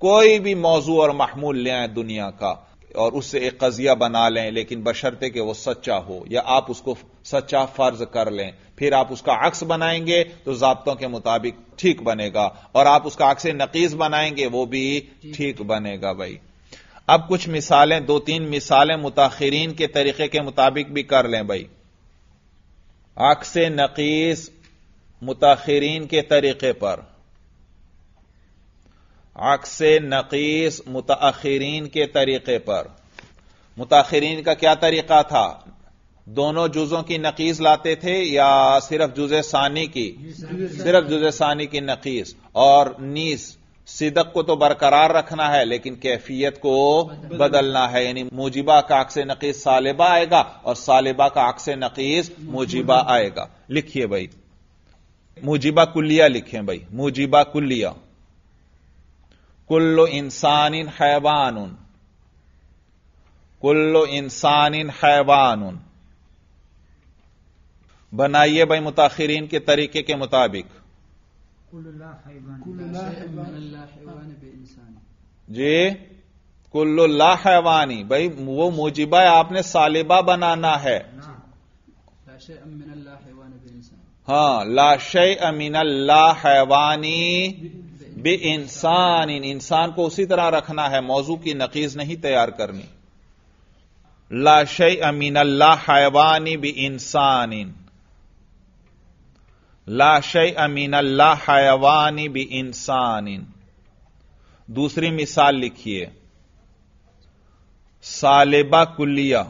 कोई भी मौजू और महमूल ले आए दुनिया का और उससे एक कजिया बना लें लेकिन बशर्ते कि वह सच्चा हो या आप उसको सच्चा फर्ज कर लें फिर आप उसका अक्स बनाएंगे तो जबतों के मुताबिक ठीक बनेगा और आप उसका अक्स नकीस बनाएंगे वो भी ठीक बनेगा भाई अब कुछ मिसालें दो तीन मिसालें मुताखरीन के तरीके के मुताबिक भी कर लें भाई अक्स नकीस मुताखरीन के तरीके पर अक्स नकीस मुतअरीन के तरीके पर मुताखरीन का क्या तरीका था दोनों जुजों की नकीस लाते थे या सिर्फ जुजे सानी की सिर्फ जुजे सानी की नकीस और नीस सिदक को तो बरकरार रखना है लेकिन कैफियत को बदलना है यानी मुजिबा का अक्स नकीस सालिबा आएगा और सालिबा का अक्स नकीस मुजिबा आएगा लिखिए भाई मुजिबा कुल्लिया लिखें भाई मुजिबा कुल्लिया কুল্লু ইনসানিൻ হায়ওয়ানুন কুল্লু ইনসানিൻ হায়ওয়ানুন બનાইয়ে ভাই মুতাখখিরিন কে तरीকে কে মুতাবিক কুলুল লাহওয়ানি কুলুল লাহওয়ানি বিল লাহওয়ানি বিইনসান জই কুলুল লাহওয়ানি ভাই ও মুজিবা আপনি সালেবাbanana hai লাইশ আমিনাল লাহওয়ানি বিইনসান হ্যাঁ লাশাই আমিনাল লাহওয়ানি बे इंसान इन इंसान को उसी तरह रखना है मौजू की नकीज नहीं तैयार करनी लाशय अमीन अल्लाह हैवानी बे इंसान इन लाशय अमीन अल्लाह हैवानी बे इंसान इन दूसरी मिसाल लिखिए सालेबा कुलिया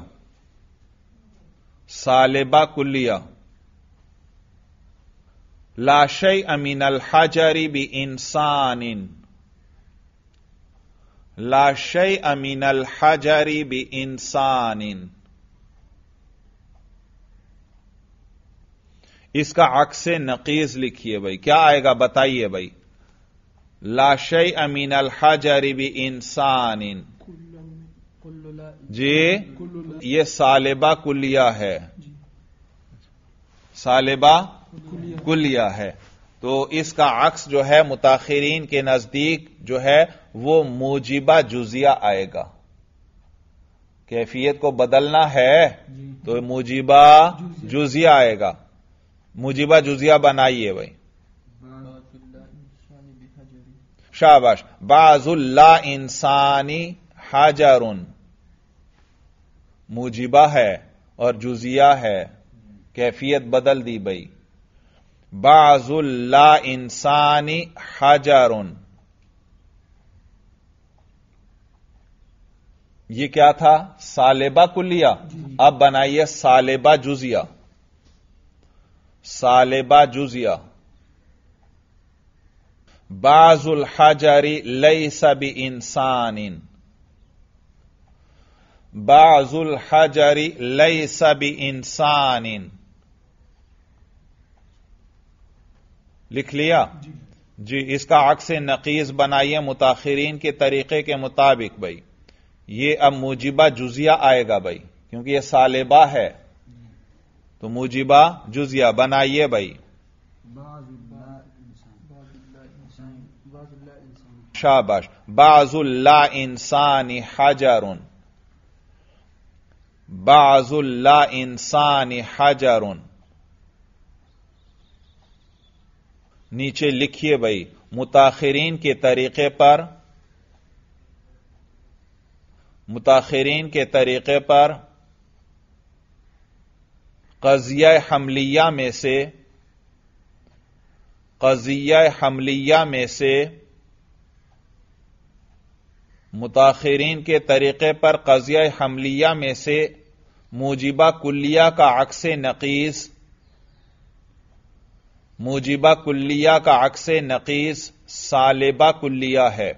सालेबा कुल्लिया लाशय अल हजरी भी इंसान लाशय अल हजरी भी इंसान इसका अक्स नकीज लिखिए भाई क्या आएगा बताइए भाई लाशय अमीन अल हजरी भी इंसान जी ये सालेबा कुलिया है सालेबा कुलिया है तो इसका अक्स जो है मुताखरीन के नजदीक जो है वो मोजिबा जुजिया आएगा कैफियत को बदलना है तो मुजिबा जुजिया आएगा मुजिबा जुजिया बनाइए भाई शाबाश बाजुल्ला इंसानी हाजरुन मुजिबा है और जुजिया है कैफियत बदल दी भाई بعض لا انسان حجر یہ کیا تھا سالبہ کلیہ اب بنائیے سالبہ جزیہ سالبہ جزیہ بعض الحجر ليس بانسان بعض الحجر ليس بانسان लिख लिया जी इसका अक्स नकीस बनाइए मुताखरीन के तरीके के मुताबिक भाई ये अब मुजिबा जुजिया आएगा भाई क्योंकि यह सालिबा है तो मुजिबा जुजिया बनाइए भाई शाबाश बाजुल्ला इंसानी हाजारुन बाजुल्ला इंसानी उन नीचे लिखिए भाई मुताखरीन के तरीके पर मुताखरीन के तरीके पर कजिया हमलिया में से कजिया हमलिया में से मुताखरीन के तरीके पर कजिया हमलिया में से मुजिबा कुलिया का अक्स नकीज़ मुजिबा कुल्लिया का अक्स नकीस सालिबा कुल्लिया है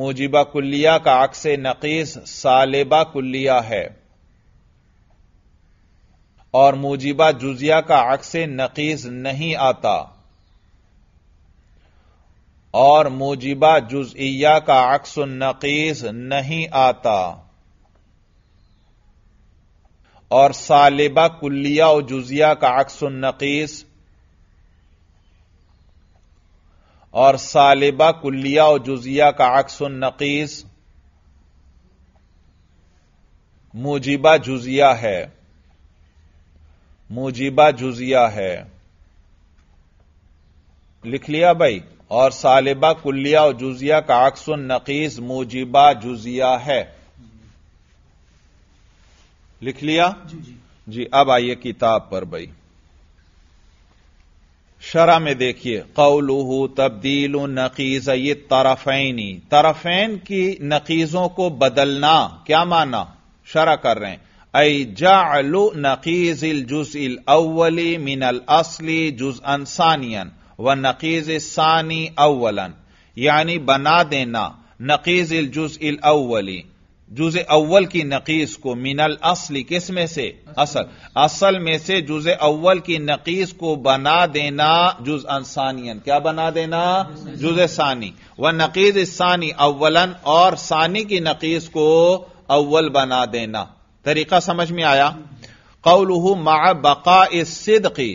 मुजिबा कुल्लिया का अक्स नकीस सालिबा कुल्लिया है और मुजिबा जुजिया का अक्स नकीस नहीं आता और मुजिबा जुजिया का अक्स नकीस नहीं आता और सालिबा कुल्लिया और जुजिया का अक्स नकीस और सालिबा कुल्लिया और जुजिया का अक्सुन नकीस मुजिबा जुजिया है मुजिबा जुजिया है लिख लिया भाई और सालिबा कुल्लिया और जुजिया का अक्सुन नकीस मुजिबा जुजिया है लिख लिया जी, जी।, जी अब आइए किताब पर भाई शरा में देखिए कौलूह तब्दील नकीजई तरफैनी तरफैन की नकीजों को बदलना क्या माना शरा कर रहे हैं अई जालू नकीज इल जुज इल अव्वली मिनल असली जुज अनसानियन व नकीज सानी अव्वलन यानी बना देना नकीज इल जुज इल अव्वली जुज अव्वल की नकीस को मिनल असली किस में से असल असल में से जुज अव्वल की नकीस को बना देना जुज अनसानियन क्या बना देना जुज सानी व नकीज सानी अव्वलन और सानी की नकीस को अव्वल बना देना तरीका समझ में आया हम्म। कौलहू मा बका सिदकी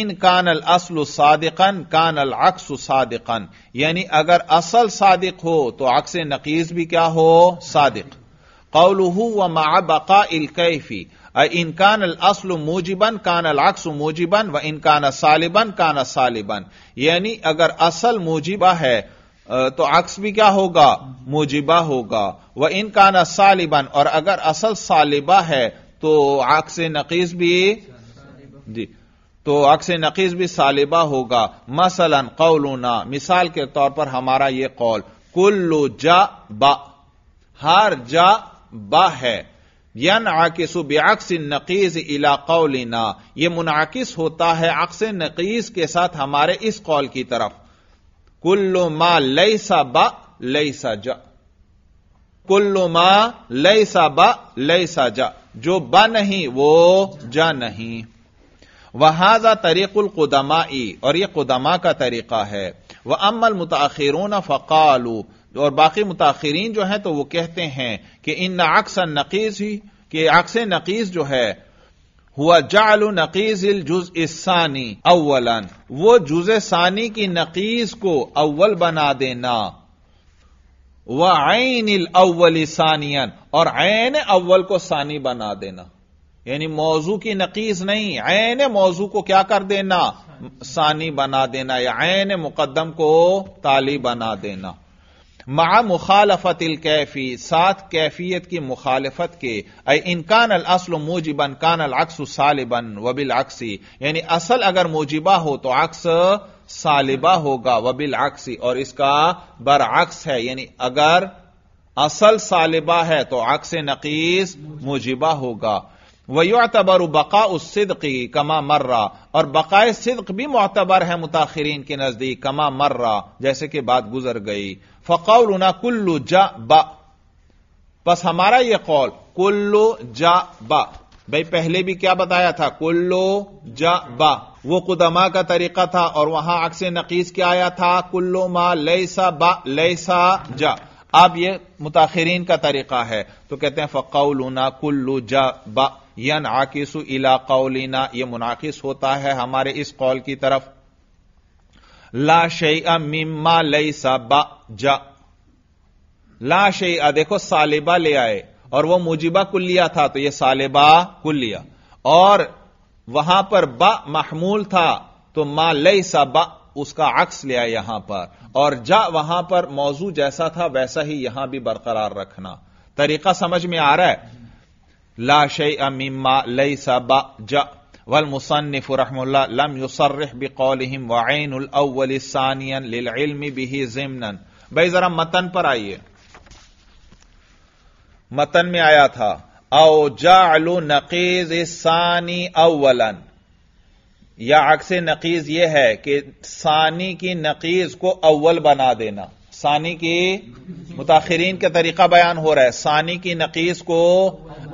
इन कानल असल सादिकन कानल अक्स सादिकन यानी अगर असल सादिक हो तो अक्स नकीज भी क्या हो सादिक कौलहू व माबका इलकैफी इन कानल असल मूजिबन कानल अक्स मूजिबन व इन कान सालिबन कान सालिबन यानी अगर असल मूजिबा है तो अक्स भी क्या होगा मूजिबा होगा वह इन कान सालिबन और अगर असल सालिबा है तो अक्स नकीज भी जी तो अक्स नकीस भी सालिबा होगा मसलन कौलूना मिसाल के तौर पर हमारा यह कौल कुल्लू जा बा हार जा बा है यन आकिस बेअक्स नकीस इला कौलिना यह मुनाकिस होता है अक्स नकीस के साथ हमारे इस कौल की तरफ कुल्लु मा लई सा बा लई सा जा कुल्लु मा लई सा बा लई सा जा जो बा नहीं वो जा नहीं वहाजा तरीकुल कुदमाई और यह कुदमा का तरीका है वह अमल मुताखिरून फ़कालू और बाकी मुताखिरीन जो है तो वो कहते हैं कि इन अक्स नकीस ही कि अक्स नकीस जो है हुआ जालू नकीस जुज इसानी अव्वलन वो जुज सानी की नकीस को अव्वल बना देना वह आइन अव्वल सानियन और आयन अव्वल को सानी बना देना यानी मौजू की नकीस नहीं ऐन मौजू को क्या कर देना सानी बना देना या ऐन मुकदम को ताली बना देना मा मुखालफत कैफी साथ कैफियत की मुखालफत के इनकान अल असल मोजिबन कान अल अक्स सालिबन वबिल अक्सी यानी असल अगर मोजिबा हो तो अक्स सालिबा होगा वबिल अक्सी और इसका बरअक्स है यानी अगर असल सालिबा है तो अक्स नकीस मोजिबा होगा वयुअतबर बका उस सिदकी कमा मर्रा और बकाए सिद्क भी मतबर है मुताखरीन के नजदीक कमा मर्रा जैसे कि बात गुजर गई फ़कौल कुल्लू जा बा बस हमारा यह कौल कुल्लु जा बा भाई पहले भी क्या बताया था कुल्लो जा बा वो कुदमा का तरीका था और वहां अक्स नकीस क्या आया था कुल्लो मा लैसा बा लैसा जा अब ये मुताखरीन का तरीका है तो कहते हैं फ़कौलूना कुल्लू जा बा यन आकिसु इला कौलिना यह मुनाकिस होता है हमारे इस कौल की तरफ ला शे मिम्मा लई सा जा ला शे देखो सालिबा ले आए और वह मुजिबा कुल्लिया था तो यह सालिबा कुल्लिया और वहां पर बा महमूल था तो मा लई बा उसका अक्स लिया यहां पर और जा वहां पर मौजू जैसा था वैसा ही यहां भी बरकरार रखना तरीका समझ में आ रहा है لا شيء مما ليس بأجأ والمصنف رحمه الله لم يصرح بقولهم وعين الأول ثانيا للعلم به زمنا भाई जरा متن पर आइए मतन में आया था औ जालू नकीज सानी अव्वलन या अक्स नकीज यह है कि सानी की नकीज को अव्वल बना देना सानी की मुताखरीन का तरीका बयान हो रहा है सानी की नकीस को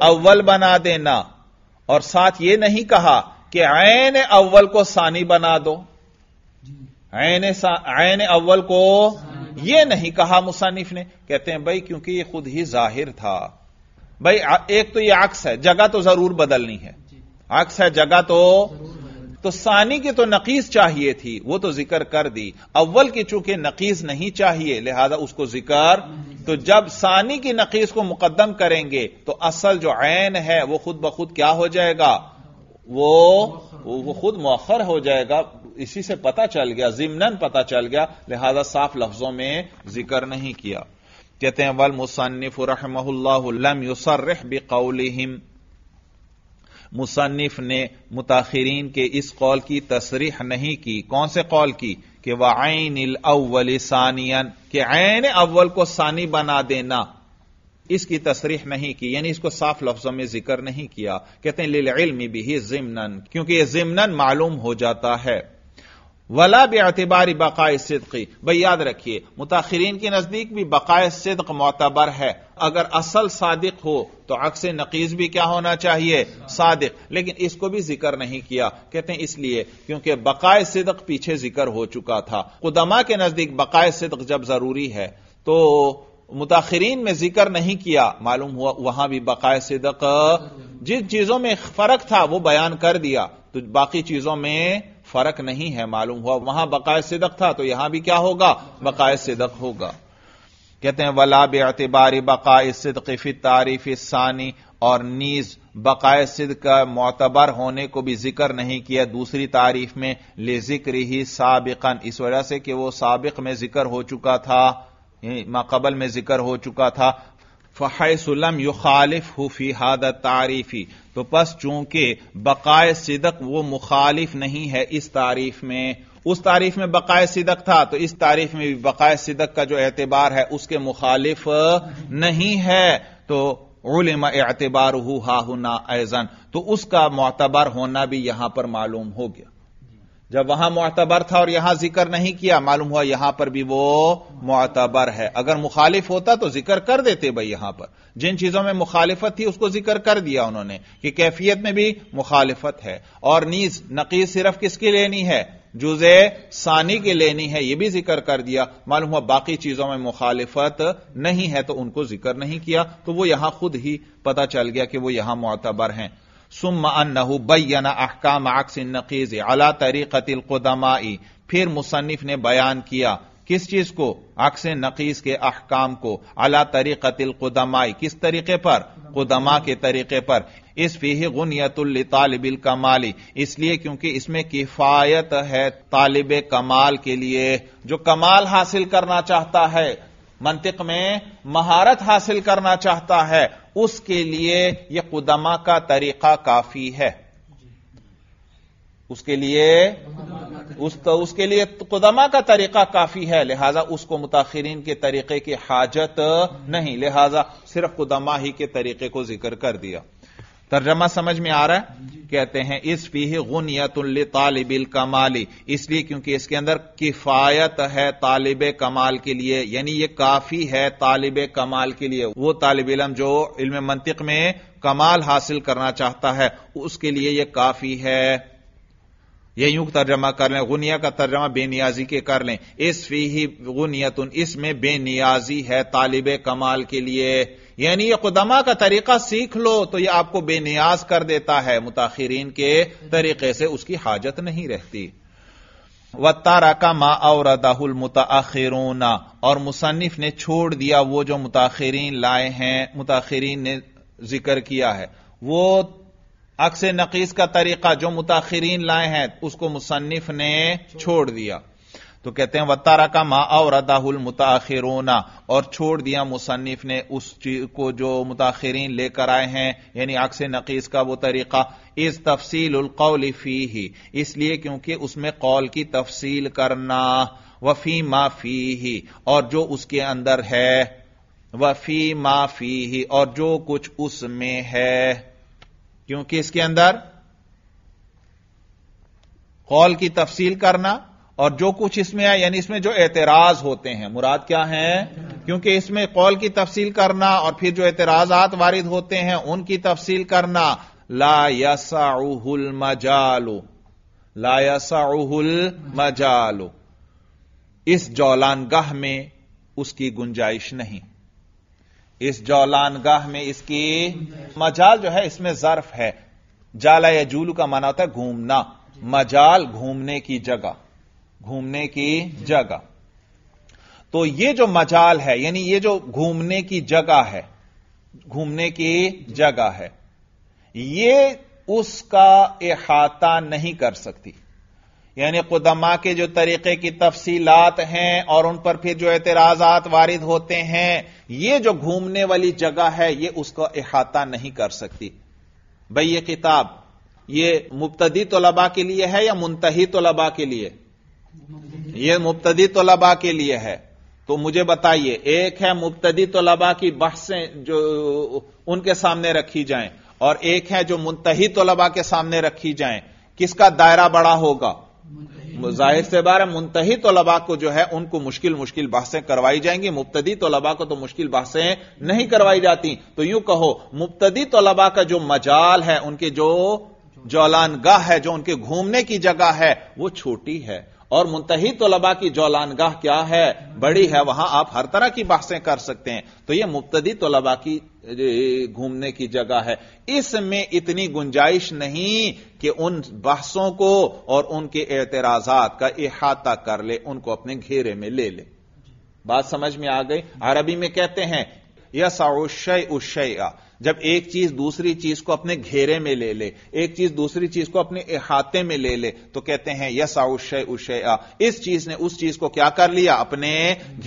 अव्वल बना देना और साथ ये नहीं कहा कि ऐन अव्वल को सानी बना दो ऐन अव्वल को यह नहीं कहा मुसानिफ ने कहते हैं भाई क्योंकि ये खुद ही जाहिर था भाई एक तो ये अक्स है जगह तो जरूर बदलनी है अक्स है जगह तो तो सानी की तो नकीस चाहिए थी वो तो जिक्र कर दी अव्वल की चूंकि नकीस नहीं चाहिए लिहाजा उसको जिक्र तो जब सानी की नकीस को मुकदम करेंगे तो असल जो ऐन है वो खुद ब खुद क्या हो जाएगा वो वो खुद मौखर हो जाएगा इसी से पता चल गया जिमनन पता चल गया लिहाजा साफ लफ्जों में जिक्र नहीं किया कहते हैं वल मुसनफ रहमल्लाम युसर्रह बिकौलिम मुसन्फ ने मुताखरीन के इस कौल की तस्रीह नहीं की कौन से कौल की कि वह आइन अव्वल सानियन के आयन अव्वल को सानी बना देना इसकी तस्रीह नहीं की यानी इसको साफ लफ्जों में जिक्र नहीं किया कहते हैं लिल इल्मी भी जिमनन क्योंकि यह जिमनन मालूम हो जाता है वला एतबारी बकाए सिदकी भाई याद रखिए मुताखरीन के नजदीक भी बकाए सिदक मोतबर है अगर असल सादिक हो तो अक्स नकीज भी क्या होना चाहिए सादिक लेकिन इसको भी जिक्र नहीं किया कहते हैं इसलिए क्योंकि बकाए सिदक पीछे जिक्र हो चुका था कुदमा के नजदीक बकाए सिदक जब जरूरी है तो मुताखरीन में जिक्र नहीं किया मालूम हुआ वहां भी बकाए सिदक जिन चीजों में फर्क था वो बयान कर दिया तो बाकी चीजों में फर्क नहीं है मालूम हुआ वहां बकाय सिदक था तो यहां भी क्या होगा बकाय सिदक होगा कहते हैं वला बेतबारी बकाय सिदक फि तारीफ सानी और नीज बकाय सिद का मोतबर होने को भी जिक्र नहीं किया दूसरी तारीफ में ले जिक्र ही साबिकन इस वजह से कि वो साबिक में जिक्र हो चुका था माकबल में जिक्र हो चुका था फ़हसलम यु खालिफ हुफी हाद तारीफी तो बस चूंकि बकाय सिदक वो मुखालिफ नहीं है इस तारीफ में उस तारीफ में बकाय सिदक था तो इस तारीफ में भी बकाय सिदक का जो एतबार है उसके मुखालिफ नहीं है तो उलम एतबार ना ऐजन तो उसका मोतबर होना भी यहां पर मालूम हो गया जब वहां मोतबर था और यहां जिक्र नहीं किया मालूम हुआ यहां पर भी वो मोतबर है अगर मुखालिफ होता तो जिक्र कर देते भाई यहां पर जिन चीजों में मुखालिफत थी उसको जिक्र कर दिया उन्होंने कि कैफियत में भी मुखालिफत है और नीज नकीज सिर्फ किसकी लेनी है जुजे सानी की लेनी है यह भी जिक्र कर दिया मालूम हुआ बाकी चीजों में मुखालिफत नहीं है तो उनको जिक्र नहीं किया तो वो यहां खुद ही पता चल गया कि वो यहां मोतबर हैं सुम अन्नहु बैन अहकाम अक्स नकीज अला तरीकतिल कुदमाई फिर मुसनफ ने बयान किया किस चीज को अक्स नकीस के अहकाम को अला तरीकतिल कुदमाई किस तरीके पर कुदमा के तरीके पर इस फी गुनियतुल तालिबिल कमाली इसलिए क्योंकि इसमें किफायत है तालिब कमाल के लिए जो कमाल हासिल करना चाहता है मंतिक में महारत हासिल करना चाहता है उसके लिए यह कुदमा का तरीका काफी है उसके लिए उस तो उसके लिए कुदमा का तरीका काफी है लिहाजा उसको मुताखरीन के तरीके की हाजत नहीं लिहाजा सिर्फ कुदमा ही के तरीके को जिक्र कर दिया तर्जमा समझ में आ रहा है कहते हैं इस फी तुल तालिबिल कमाली इसलिए क्योंकि इसके अंदर किफायत है तालिब कमाल के लिए यानी ये काफी है तालिब कमाल के लिए वो तालिब इलम जो इल्म मंतिक में कमाल हासिल करना चाहता है उसके लिए ये काफी है यह यूं तर्जमा कर लें गुनिया का तर्जमा बेनियाजी के कर लें इस फी ही गुनियतुन इसमें बेनियाजी है तालिब कमाल के लिए यानी यह कुदमा का तरीका सीख लो तो यह आपको बेनियाज कर देता है मुताखरीन के तरीके से उसकी हाजत नहीं रहती व तारा का मा और मुताखिरूना और मुसनफ ने छोड़ दिया वो जो मुताखरीन लाए हैं मुताखरीन ने जिक्र किया है वो अक्स नकीस का तरीका जो मुताखरीन लाए हैं उसको मुसन्फ ने छोड़ दिया तो कहते हैं वतारा का मा और अदाहुल मुताखिरोना और छोड़ दिया मुसन्फ ने उस चीज को जो मुताखरीन लेकर आए हैं यानी अक्स नकीस का वो तरीका इस तफसील उलकौल फी ही इसलिए क्योंकि उसमें कौल की तफसील करना वफी माफी ही और जो उसके अंदर है वफी माफी ही और जो कुछ उसमें है क्योंकि इसके अंदर कौल की तफसील करना और जो कुछ इसमें है यानी इसमें जो एतराज होते हैं मुराद क्या है क्योंकि इसमें कौल की तफसील करना और फिर जो एतराजात वारिद होते हैं उनकी तफसील करना ला यसाउहुल मजालो ला यसाउहुल मजालो इस जौलानगाह में उसकी गुंजाइश नहीं इस जौलानगाह में इसकी मजाल जो है इसमें जर्फ है जाला या जूलू का माना होता है घूमना मजाल घूमने की जगह घूमने की जगह तो ये जो मजाल है यानी ये जो घूमने की जगह है घूमने की जगह है ये उसका अहाता नहीं कर सकती यानी कुदमा के जो तरीके की तफसीलात हैं और उन पर फिर जो एतराजात वारिद होते हैं ये जो घूमने वाली जगह है ये उसका अहाता नहीं कर सकती भाई ये किताब ये मुबतदी तलबा के लिए है या मुंतही तलबा के लिए ये मुबतदी तलबा के लिए है तो मुझे बताइए एक है मुबतदी तलबा की बहसें जो उनके सामने रखी जाएं और एक है जो मुंतही तलबा के सामने रखी जाएं किसका दायरा बड़ा होगा जाहिर से बार मुंतही तलबा को जो है उनको मुश्किल मुश्किल बहसें करवाई जाएंगी मुबतदी तलबा को तो मुश्किल बहसें नहीं करवाई जाती तो यूं कहो मुबतदी तलबा का जो मजाल है उनके जो जौलानगाह है जो उनके घूमने की जगह है वो छोटी है और मुंतही तलबा की जौलानगाह क्या है बड़ी है वहां आप हर तरह की बहसें कर सकते हैं तो यह मुबतदी तलबा की घूमने की जगह है इसमें इतनी गुंजाइश नहीं कि उन बहसों को और उनके एतराजात का अहाता कर ले उनको अपने घेरे में ले ले बात समझ में आ गई अरबी में कहते हैं यह उशय उशया जब एक चीज दूसरी चीज को अपने घेरे में ले ले एक चीज दूसरी चीज को अपने अहाते में ले ले तो कहते हैं यस आउशय उशय आ इस चीज ने उस चीज को क्या कर लिया अपने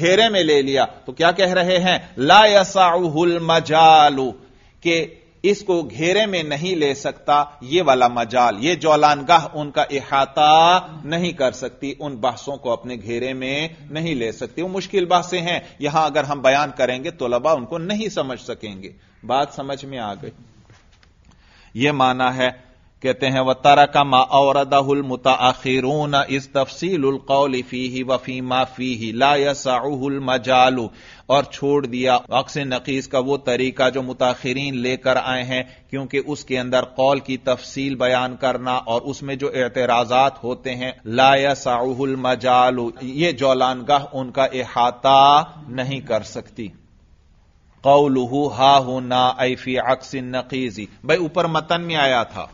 घेरे में ले लिया तो क्या कह रहे हैं ला यसाउहुल मजालू के इसको घेरे में नहीं ले सकता ये वाला मजाल ये जौलानगाह उनका इहाता नहीं कर सकती उन बहसों को अपने घेरे में नहीं ले सकती वो मुश्किल बहसें हैं यहां अगर हम बयान करेंगे तो लबा उनको नहीं समझ सकेंगे बात समझ में आ गई यह माना है कहते हैं व तरका मा औरदाहुल मुताखिरून इस ही वफी माफी लायासाउल मजालू और छोड़ दिया अक्स नकीस का वो तरीका जो मुताखरीन लेकर आए हैं क्योंकि उसके अंदर कौल की तफसील बयान करना और उसमें जो एतराजात होते हैं लायासाउल मजालू ये जौलानगाह उनका अहाता नहीं कर सकती कौलू हा हो ना ऐफी अक्स नकीजी भाई ऊपर मतन में आया था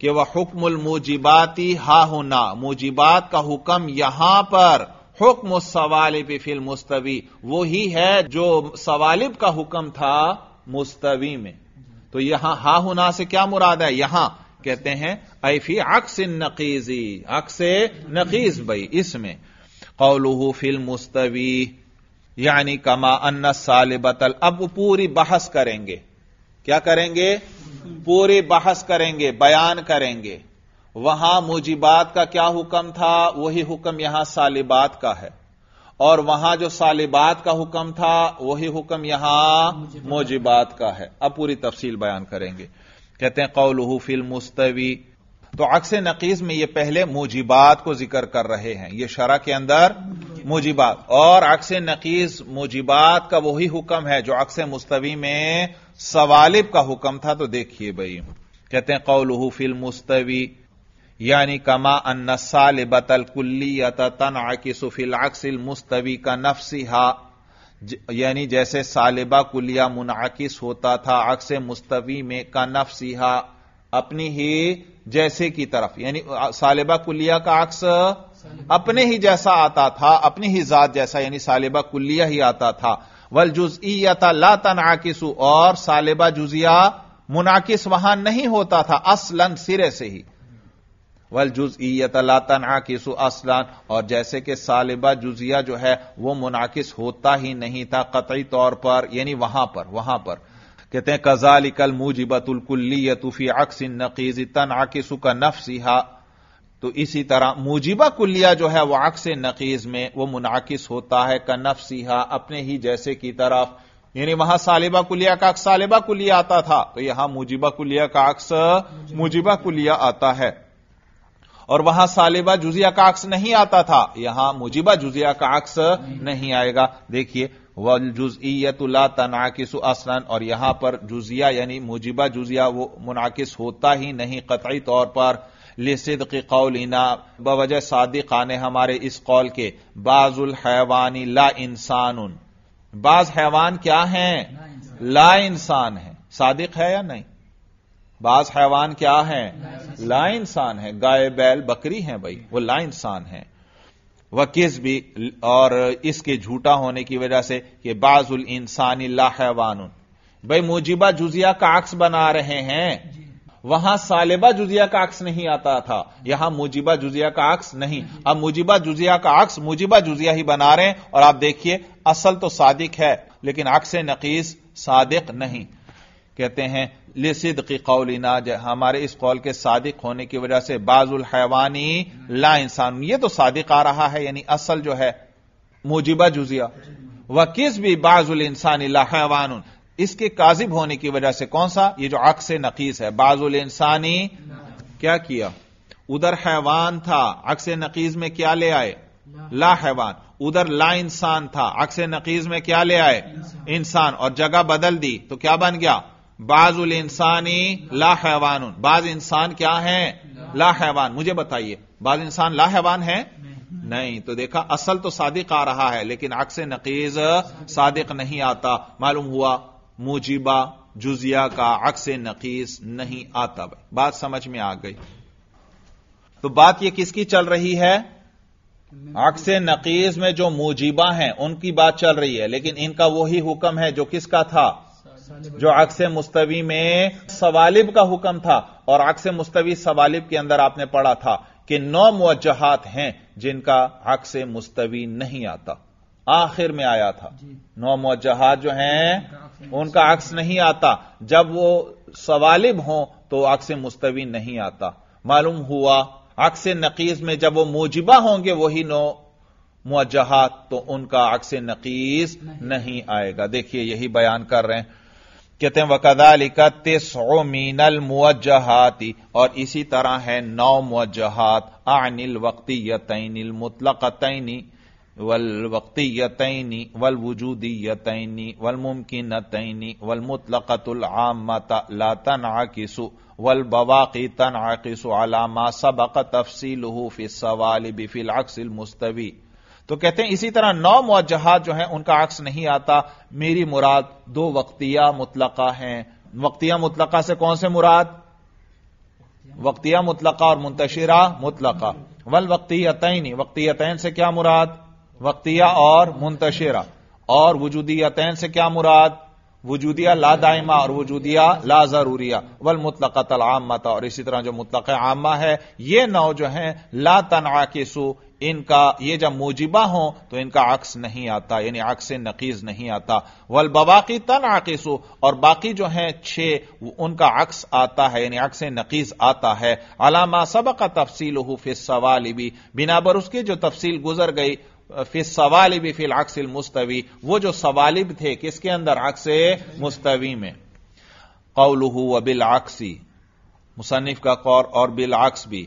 कि वह हुक्मुल मुजिबाती हा हो ना मुजिबात का हुक्म यहां पर हुक्म सवालिब फिल मुस्तवी वो ही है जो सवालिब का हुक्म था मुस्तवी में तो यहां हा ना से क्या मुराद है यहां कहते हैं ऐफी अक्स नकीजी अक्स नकीज भाई इसमें कौलू फिल मुस्तवी यानी कमा अन्ना सालिबतल अब वो पूरी बहस करेंगे क्या करेंगे पूरी बहस करेंगे बयान करेंगे वहां मुजिबात का क्या हुक्म था वही हुक्म यहां सालिबात का है और वहां जो सालिबात का हुक्म था वही हुक्म यहां मुजिबात का है अब पूरी तफसील बयान करेंगे कहते हैं कौलहू फिल मुस्तवी तो अक्स नकीज में यह पहले मुजिबात को जिक्र कर रहे हैं ये शरा के अंदर मुजिबात और अक्स नकीज मुजिबात का वही हुक्म है जो अक्स मुस्तवी में सवालिब का हुक्म था तो देखिए भाई कहते हैं कौलू फिल मुस्तवी यानी कमा अन्न सालिबतल कुल्ली तन आकिसफिल अक्सिल मुस्तवी का नफसीहा यानी जैसे सालिबा कुलिया मुनाकिस होता था अक्स मुस्तवी में का नफसीहा अपनी ही जैसे की तरफ यानी सालिबा कुलिया का अक्स अपने ही जैसा आता था अपनी ही जात जैसा यानी सालिबा कुलिया ही आता था वल था ला तनाकिस और सालिबा जुजिया मुनाकिस वहां नहीं होता था असलन सिरे से ही वल जुजियत ला तनाकिस असलन और जैसे कि सालिबा जुजिया जो है वो मुनाकिस होता ही नहीं था कतई तौर पर यानी वहां पर वहां पर कहते हैं कल तुफी अक्स इन नकीज तन आकिसुका नफसीहा तो इसी तरह मुजिबा कुल्लिया जो है वह अक्स नकीज में वह मुनाकिस होता है का नफसीहा अपने ही जैसे की तरफ यानी वहां सालिबा कुलिया का अक्स सालिबा कुलिया आता था तो यहां मुजिबा कुलिया का अक्स मुजिबा कुलिया आता है और वहां सालिबा जुजिया का अक्स नहीं आता था यहां मुजिबा जुजिया का अक्स नहीं आएगा देखिए वल जुजियतला तनाकिस असलन और यहां पर जुजिया यानी मुजिबा जुजिया वो मुनाकिस होता ही नहीं कतई तौर पर लिसद कौलिना बवजह सादिक आने हमारे इस कौल के बाजुल हैवानी ला इंसान बाज हैवान क्या हैं ला इंसान है सादिक है या नहीं बाज हैवान क्या है ला इंसान है गाय बैल बकरी है भाई वो ला इंसान है वकीस भी और इसके झूठा होने की वजह से कि बाजुल इंसानी लाहवान भाई मुजिबा जुजिया का अक्स बना रहे हैं वहां सालिबा जुजिया का अक्स नहीं आता था यहां मुजिबा जुजिया का अक्स नहीं अब मुजिबा जुजिया का अक्स मुजिबा जुजिया ही बना रहे हैं और आप देखिए असल तो सादिक है लेकिन अक्स नकीस सादिक नहीं कहते हैं लिसिद की कौलिना हमारे इस कौल के सादिक होने की वजह से बाजुल हैवानी ला इंसान ये तो सादिक आ रहा है यानी असल जो है मुजिबा जुजिया वह किस भी बाजुल इंसानी ला हैवान इसके काजिब होने की वजह से कौन सा ये जो अक्स नकीस है बाजुल इंसानी क्या किया उधर हैवान था अक्स नकीज में क्या ले आए ला हैवान उधर ला इंसान था अक्स नकीज में क्या ले आए इंसान और जगह बदल दी तो क्या बन गया बाजुल इंसानी ला हैवान बाज इंसान क्या है ला हैवान मुझे बताइए बाज इंसान ला हैवान है नहीं तो देखा असल तो सादिक आ रहा है लेकिन अक्स नकीज सादिक नहीं आता मालूम हुआ मुजीबा जुजिया का अक्स नकीस नहीं आता बात समझ में आ गई तो बात यह किसकी चल रही है अक्स नकीज में जो मुजीबा हैं उनकी बात चल रही है लेकिन इनका वही हुक्म है जो किसका था जो अक्स मुस्तवी में सवालिब का हुक्म था और अक्स मुस्तवी सवालिब के अंदर आपने पढ़ा था कि नौ मुजहत हैं जिनका अक्स मुस्तवी नहीं आता आखिर में आया था नौ मुजहत जो हैं उनका अक्स नहीं आता जब वो सवालिब हो तो अक्स मुस्तवी नहीं आता मालूम हुआ अक्स नकीस में जब वो मोजिबा होंगे वही नौ मुजहत तो उनका अक्स नकीस नहीं, नहीं आएगा देखिए यही बयान कर रहे हैं कहते हैं वकदालिका तिसो मीनल मुवजहाती और इसी तरह है नौ मुवजहात आनिल वक्ती यतनी मुतलकतनी वल वक्ती यतनी वल वजूदी यतनी वल मुमकिन तैनी वल मुतलकतुल आमत ला तन आकिसु वल बवाकी तन आकिसु अलामा सबक तफसील फिस सवाल बिफिल अक्सिल मुस्तवी तो कहते हैं इसी तरह नौ मुजहत जो है उनका अक्स नहीं आता मेरी मुराद दो वक्तिया मुतलका हैं वक्तिया मुतलका से कौन से मुराद वक्तिया मुतलका और मुंतशिरा मुतलका वल वक्तियतनी वक्तियतैन से क्या मुराद वक्तिया और मुंतशिरा और वजूदियातैन से क्या मुराद वजूदिया ला दायमा और वजूदिया ला जरूरिया वल मुतलका तल आमता और इसी तरह जो मुतलका आमा है ये नौ जो है ला तनाकिसु इनका ये जब मोजिबा हो तो इनका अक्स नहीं आता यानी अक्स नकीज नहीं आता वल की तन आकिसु और बाकी जो है छह उनका अक्स आता है यानी अक्स नकीज आता है अलामा सबक तफसील हो फिर सवाल भी बिना पर उसकी जो तफसील गुजर गई फिर सवाल भी फिल अक्स मुस्तवी वो जो सवालिब थे किसके अंदर अक्स मुस्तवी में कौलहू व बिल आक्सी मुसनिफ का कौर और बिल आक्स भी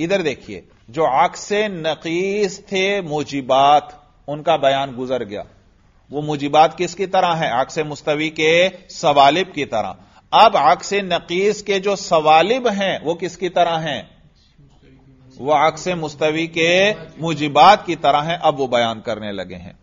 इधर देखिए जो अक्स नकीस थे मुजिबात उनका बयान गुजर गया वो मुजिबात किसकी तरह है अक्स मुस्तवी के सवालिब की तरह अब अक्स नकीस के जो सवालिब हैं वो किसकी तरह हैं वह अक्स मुस्तवी के मुजिबात की तरह हैं अब वो बयान करने लगे हैं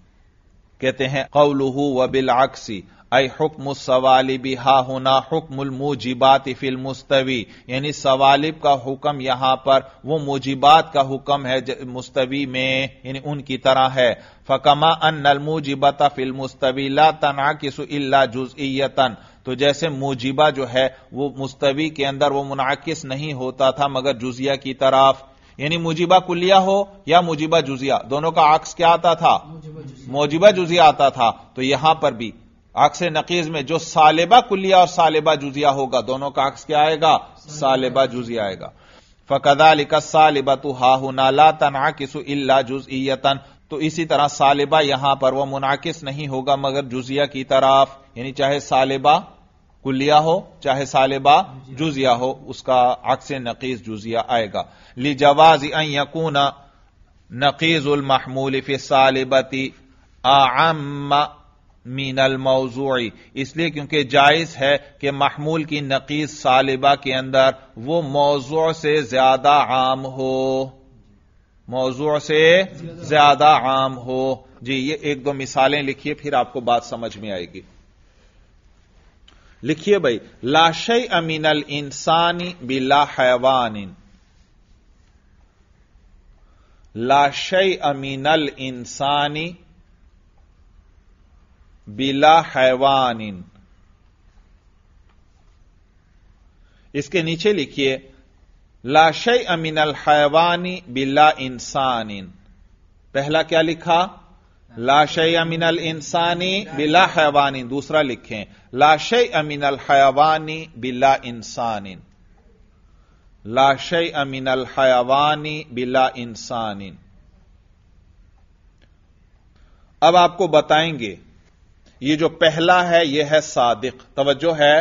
कहते हैं कौलूहू व बिल आक्सी अय हुक्म सवालिब हा होना हुक्म मुजिबात फिल मुस्तवी यानी सवालिब का हुक्म यहां पर वो मुजिबात का हुक्म है मुस्तवी में यानी उनकी तरह है फकमा अन नल मुजिबत फिल मुस्तवी ला तना किसु इल्ला जुजइयतन तो जैसे मुजिबा जो है वो मुस्तवी के अंदर वो मुनाकिस नहीं होता था मगर जुजिया की तरफ यानी मुजिबा कुलिया हो या मुजिबा जुजिया दोनों का आक्स क्या आता था मुजिबा जुजिया आता था तो यहां पर भी अक्स नकीज में जो सालिबा कुलिया और सालिबा जुजिया होगा दोनों का अक्स क्या आएगा सालिबा जुजिया आएगा फकदा लिखा सालिबा तो हाहू नाला तना किसु इला जुजयतन तो इसी तरह सालिबा यहां पर वह मुनाकिस नहीं होगा मगर जुजिया की तरफ यानी चाहे सालिबा कुलिया हो चाहे सालिबा जुजिया हो उसका अक्स नकीज जुजिया आएगा ली जवाज यकूना नकीज उल महमूल फिर सालिबती आम मीनल मौजूई इसलिए क्योंकि जायज है कि महमूल की नकीस सालिबा के अंदर वो मौजू से ज्यादा आम हो मौजू से ज्यादा आम हो जी ये एक दो मिसालें लिखिए फिर आपको बात समझ में आएगी लिखिए भाई लाशय अमीनल इंसानी बिला हैवान लाशय अमीनल इंसानी बिला हैवानिन इसके नीचे लिखिए लाशय अल हैवानी बिला इंसानिन पहला क्या लिखा लाशय अल इंसानी बिला हैवानी दूसरा लिखें लाशय अल हैवानी बिला इंसानिन लाशय अल हयावानी बिला इंसानिन अब आपको बताएंगे ये जो पहला है ये है सादिक तवज्जो है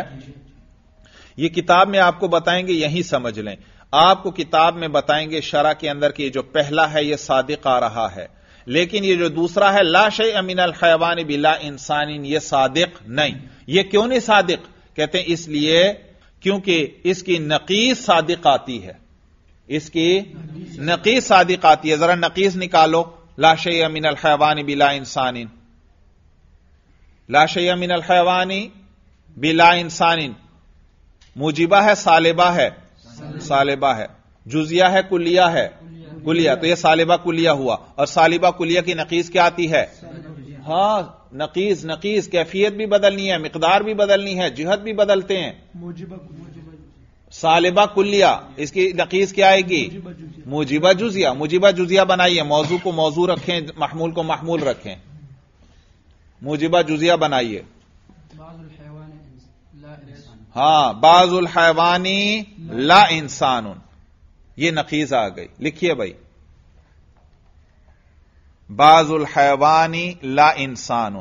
ये किताब में आपको बताएंगे यही समझ लें आपको किताब में बताएंगे शरा के अंदर कि ये जो पहला है ये सादिक आ रहा है लेकिन ये जो दूसरा है लाश अमीन अल खैवान बिला इंसानिन ये सादिक नहीं ये क्यों नहीं सादिक कहते हैं इसलिए क्योंकि इसकी नकीस सादिक आती है इसकी नकीस सादिक आती है जरा नकीस निकालो लाश अमीन अल खैवान बिला इंसानिन लाशय मिनल हैवानी बिला इंसानिन मुजिबा है सालिबा है सालिबा है जुजिया है कुलिया है कुलिया तो यह सालिबा कुलिया हुआ और सालिबा कुलिया की नकीस क्या आती है हाँ नकीस नकीस कैफियत भी बदलनी है मकदार भी बदलनी है जिहत भी बदलते हैं सालिबा कुलिया इसकी नकीस क्या आएगी मुजिबा जुजिया मुजिबा जुजिया बनाइए मौजू को मौजू रखें महमूल को महमूल रखें मुजिबा जुजिया बनाइए हां बाजुल हैवानी ला इंसान यह नकीज आ गई लिखिए भाई बाजुल हैवानी ला इंसान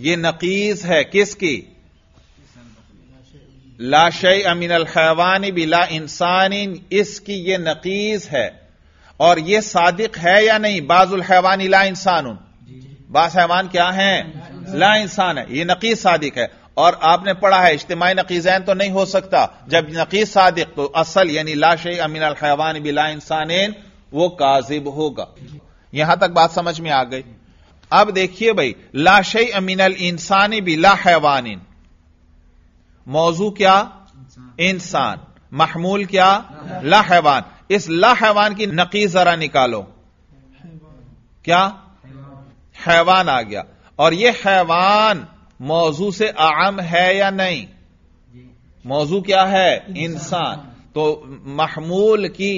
यह नकीज है किसकी अमीन अल हैवानी भी ला इंसानी इसकी यह नकीज है और यह सादिक है या नहीं बाजुल हैवानी ला इंसान उन बासहमान क्या है ला इंसान है ये नकीस सादिक है और आपने पढ़ा है इज्तमाही नकीजैन तो नहीं हो सकता जब नकीस सादिक तो असल यानी लाश अमीन भी ला इंसान वो काजिब होगा यहां तक बात समझ में आ गई अब देखिए भाई लाश अमीन अल इंसानी ला हैवान मौजू क्या इंसान महमूल क्या ला हैवान इस ला हैवान की नकी जरा निकालो क्या हैवान आ गया और यह हैवान मौजू से आम है या नहीं मौजू क्या है इंसान तो महमूल की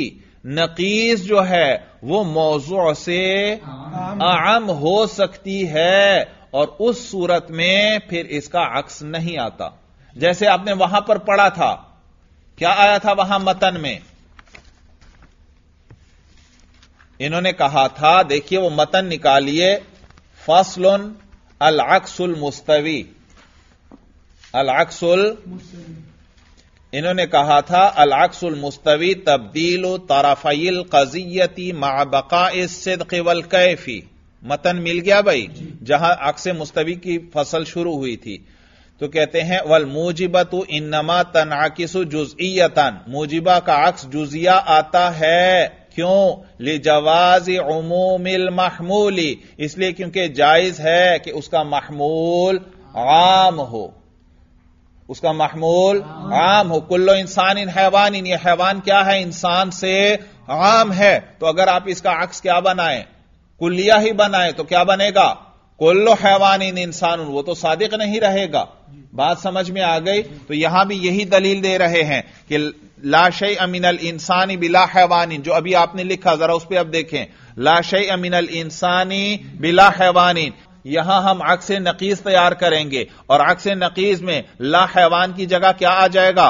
नकीस जो है वो मौजू से आम हो सकती है और उस सूरत में फिर इसका अक्स नहीं आता जैसे आपने वहां पर पढ़ा था क्या आया था वहां मतन में इन्होंने कहा था देखिए वो मतन निकालिए फसलन अलअक्सुल मुस्तवी अलअक्सुल इन्होंने कहा था अलअक्सुल मुस्तवी तब्दील तरफिल कजियती माबका सिद्क वल कैफी मतन मिल गया भाई जहां अक्स मुस्तवी की फसल शुरू हुई थी तो कहते हैं वल मूजिबत इनमा तनाकिस जुजियतन मूजिबा का अक्स जुजिया आता है क्यों ले जवाज उमूमिल महमूली इसलिए क्योंकि जायज है कि उसका महमूल आम हो उसका महमूल आम हो कुल्लो इंसान इन हैवान इन यह हैवान क्या है इंसान से आम है तो अगर आप इसका अक्स क्या बनाएं कुल्लिया ही बनाएं तो क्या बनेगा कोल्लो हैवान इंसान वो तो सादिक नहीं रहेगा बात समझ में आ गई तो यहां भी यही दलील दे रहे हैं कि लाश अमिनल इंसानी बिला हैवानी जो अभी आपने लिखा जरा उस पर अब देखें लाश अमिनल इंसानी बिला हैवानी यहां हम अक्स नकीस तैयार करेंगे और अक्स नकीस में ला हैवान की जगह क्या आ जाएगा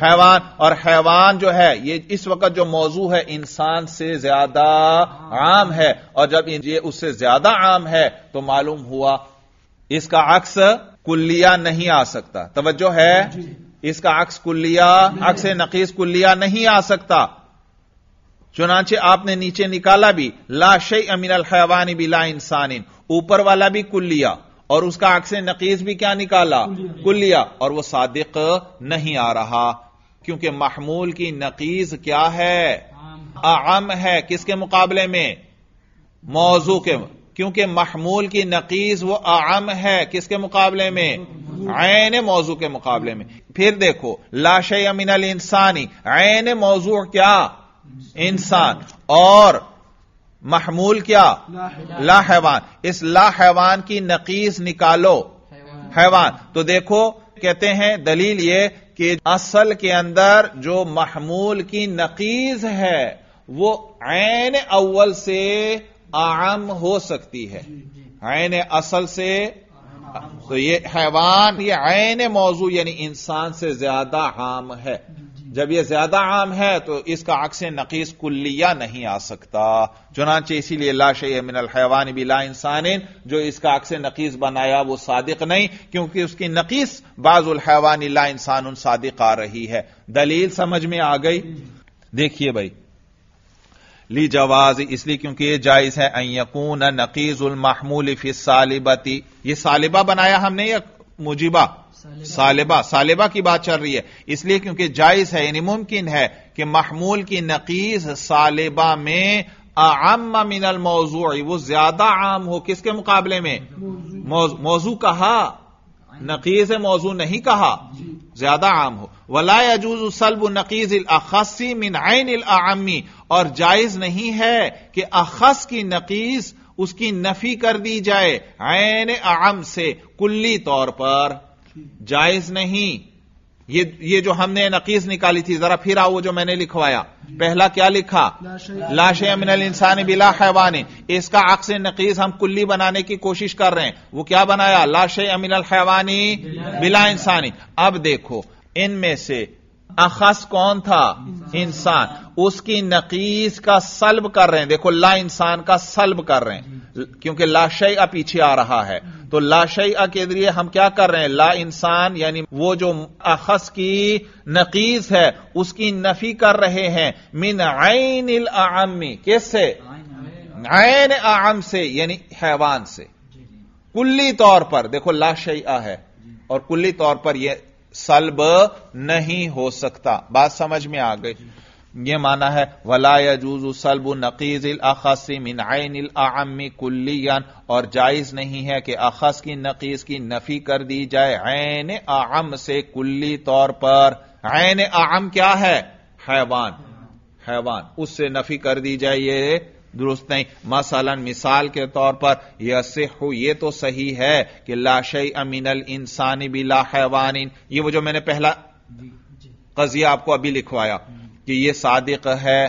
हैवान और हैवान जो है ये इस वक्त जो मौजू है इंसान से ज्यादा आम है और जब ये उससे ज्यादा आम है तो मालूम हुआ इसका अक्स कुल्लिया नहीं आ सकता तवज्जो है इसका अक्स कुल्लिया अक्स नकीस कुल्लिया नहीं आ सकता चुनाचे आपने नीचे निकाला भी ला शई अमीन अल हैवानी भी ला इंसानिन ऊपर वाला भी कुल्लिया और उसका अक्स नकीस भी क्या निकाला कुलिया और वह सादिक नहीं आ रहा क्योंकि महमूल की नकीज क्या है आम है किसके मुकाबले में मौजू के क्योंकि महमूल की नकीज वो आम है किसके मुकाबले में आयन मौजू के मुकाबले में फिर देखो लाश अमिन इंसानी आयन मौजू क्या इंसान और महमूल क्या ला हैवान इस ला हैवान की नकीस निकालो हैवान तो देखो कहते हैं दलील ये कि असल के अंदर जो महमूल की नकीस है वो ऐन अव्वल से आम हो सकती है ऐन असल से तो ये हैवान ये ऐन मौजू यानी इंसान से ज्यादा आम है जब यह ज्यादा आम है तो इसका अक्स नकीस कुल्लिया नहीं आ सकता चुनाचे इसीलिए लाशे मिनल हैवान ला इंसान जो इसका अक्स नकीस बनाया वो सादिक नहीं क्योंकि उसकी नकीस बाजुल हैवान ला इंसान सादिक आ रही है दलील समझ में आ गई देखिए भाई ली जवाज इसलिए क्योंकि यह जायज है अयकून नकीज उल महमूल फिस सालिबती ये सालिबा बनाया हमने या मुजिबा सालिबा सालिबा की बात चल रही है इसलिए क्योंकि जायज है यानी मुमकिन है कि महमूल की नकीस सालिबा में आम मिनल मौजू वो ज्यादा आम हो किसके मुकाबले में मौजू कहा नकीज मौजू नहीं कहा ज्यादा आम हो वला अजूज सलब नकीज अखसी मिन अल आमी और जायज नहीं है कि अखस की नकीस उसकी नफी कर दी जाए आयन आम से कुल्ली तौर पर जायज नहीं ये ये जो हमने नकीज निकाली थी जरा फिर आओ जो मैंने लिखवाया पहला क्या लिखा लाशे मिनल इंसान बिला हैवान इसका अक्स नकीज हम कुल्ली बनाने की कोशिश कर रहे हैं वो क्या बनाया लाशे अमिनल हैवानी बिला इंसानी अब देखो इनमें से अखस कौन था इंसान उसकी नकीस का सल्ब कर रहे हैं देखो ला इंसान का सल्ब कर रहे हैं क्योंकि लाशय पीछे आ रहा है तो लाशय के जरिए हम क्या कर रहे हैं ला इंसान यानी वो जो अखस की नकीस है उसकी नफी कर रहे हैं मिन आइन आमी किससे आयन आम से यानी हैवान से कुल्ली तौर पर देखो लाशय है और कुल्ली तौर पर यह सल्ब नहीं हो सकता बात समझ में आ गई यह माना है वला यजूज सलब नकीज अखसिमिन आयन आमी कुल्लियन और जायज नहीं है कि अखस की नकीज की नफी कर दी जाए ऐन आम से कुल्ली तौर पर ऐन आम क्या है हैवान हैवान उससे नफी कर दी जाए ये दुरुस्त नहीं मसलन मिसाल के तौर पर यह सिहु ये तो सही है कि लाशई अल इंसानी बिला हैवान ये वो जो मैंने पहला कजिया आपको अभी लिखवाया हम्म। कि ये सादिक है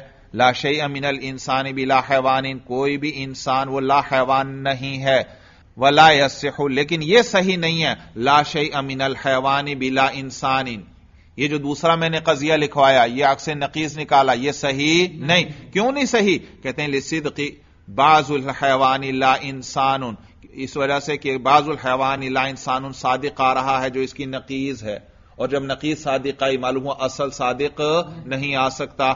लाशई अल इंसानी बिला हैवान कोई भी इंसान वो ला हैवान नहीं है वला यसहु लेकिन यह सही नहीं है लाशई अमीनल हैवानी बिला इंसानिन ये जो दूसरा मैंने कजिया लिखवाया ये अक्स नकीज निकाला ये सही नहीं क्यों नहीं सही कहते हैं लिसद बाजुल हैवानी ला इंसान इस वजह से कि बाजुल हैवानी ला इंसान सादिक आ रहा है जो इसकी नकीज है और जब नकीज सादिक आई मालूम हो असल सादिक नहीं आ सकता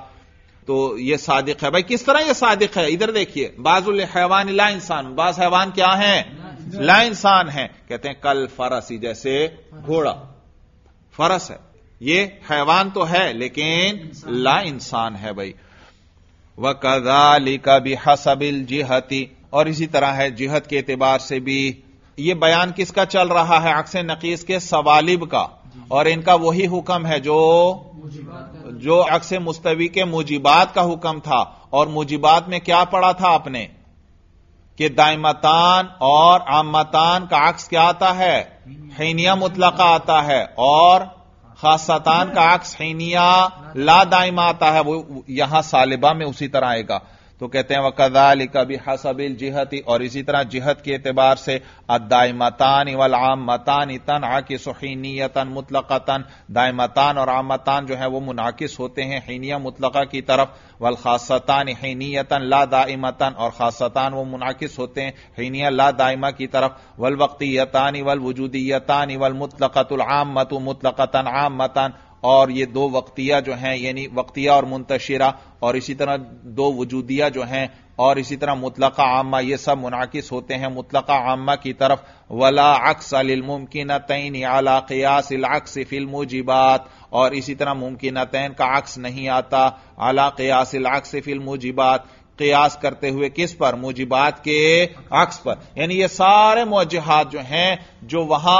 तो ये सादिक है भाई किस तरह ये सादिक है इधर देखिए बाजुल हैवानी ला इंसान बाज हैवान क्या है ला इंसान है कहते हैं कल फरसी जैसे घोड़ा फरस है ये हैवान तो है लेकिन ला इंसान है भाई वह कदाली भी हसबिल जिहती और इसी तरह है जिहत के एतबार से भी ये बयान किसका चल रहा है अक्स नकीस के सवालिब का और इनका वही हुक्म है जो जो अक्स मुस्तवी के मुजिबात का हुक्म था और मुजिबात में क्या पढ़ा था आपने कि दायमतान और आमतान का अक्स क्या आता है हैनिया मुतलका आता है और खासतान का अक्स हैनिया ला दायमा आता है वो यहां सालिबा में उसी तरह आएगा तो कहते हैं वकदाल कभी हसबिल जिहती और इसी तरह जिहत के एतबार से अदाय मतान वल आम मतान तन आकिस हीनीतन मुतलकतन दाय मतान और आम मतान जो है वो मुनाकिस होते हैं हीनिया मुतलका की तरफ वल खासतान हीनीतन ला दाइमतन और खासतान वो मुनाकिस होते हैं हीनिया ला दाइमा की तरफ वल वक्तीयतान वल वजूदीयतान वल मुतलकतुल आम मतु मुतलकतन आम मतन और ये दो वक्तिया जो हैं यानी वक्तिया और मुंतशिरा और इसी तरह दो वजूदिया जो हैं और इसी तरह मुतलका आमा ये सब मुनाकिस होते हैं मुतलका आमा की तरफ वला अक्स अलमुमकिन तैन आला कयास अक्स फिल्म जिबात और इसी तरह मुमकिन तैन का अक्स नहीं आता आला कयास अक्स फिल्म जिबात कयास करते हुए किस पर मुजिबात के अक्स पर यानी ये सारे मुजहात जो हैं जो वहां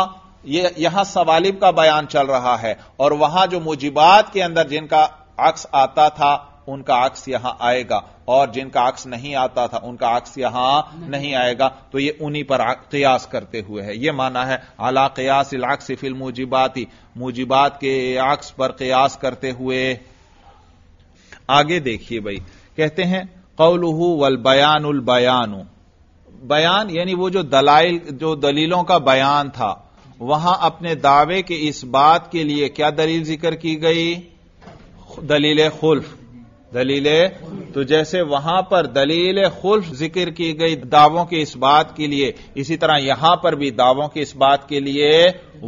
ये यहां सवालिब का बयान चल रहा है और वहां जो मुजिबात के अंदर जिनका अक्स आता था उनका अक्स यहां आएगा और जिनका अक्स नहीं आता था उनका अक्स यहां नहीं, नहीं आएगा तो ये उन्हीं पर कयास करते हुए है ये माना है अला कयास इलाक्स फिल मुजिबाती मुजिबात के अक्स पर कयास करते हुए आगे देखिए भाई कहते हैं कौलहू वल बयान उल बयान बयान यानी वो जो दलाइल जो दलीलों का बयान था वहां अपने दावे के इस बात के लिए क्या दलील जिक्र की गई दलील खुल्फ दलील तो जैसे वहां पर दलील खुल्फ जिक्र की गई दावों के इस बात के लिए इसी तरह यहां पर भी दावों के इस बात के लिए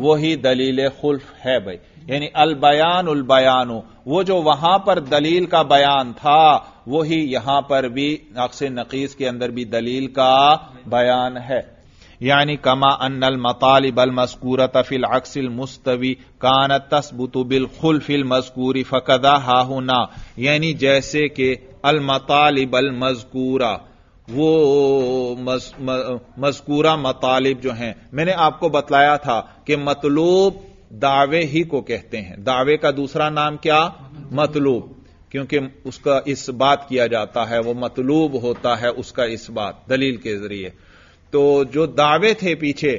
वही दलील खुल्फ है भाई यानी अल बयान उल बयानो वो जो वहां पर दलील का बयान था वही यहां पर भी अक्स नकीस के अंदर भी दलील का बयान है यानी कमा मतालिब मतालिबल मस्कूरत तफिल अक्सिल मुस्तवी कान तस्बुत बिल खुल फिल मस्कूरी फ़कदा हाहुना यानी जैसे के अल अल मजकूरा वो मस्कूरा मजकूरा मतालिब जो हैं मैंने आपको बतलाया था कि मतलूब दावे ही को कहते हैं दावे का दूसरा नाम क्या मतलूब क्योंकि उसका इस बात किया जाता है वो मतलूब होता है उसका इस बात दलील के जरिए तो जो दावे थे पीछे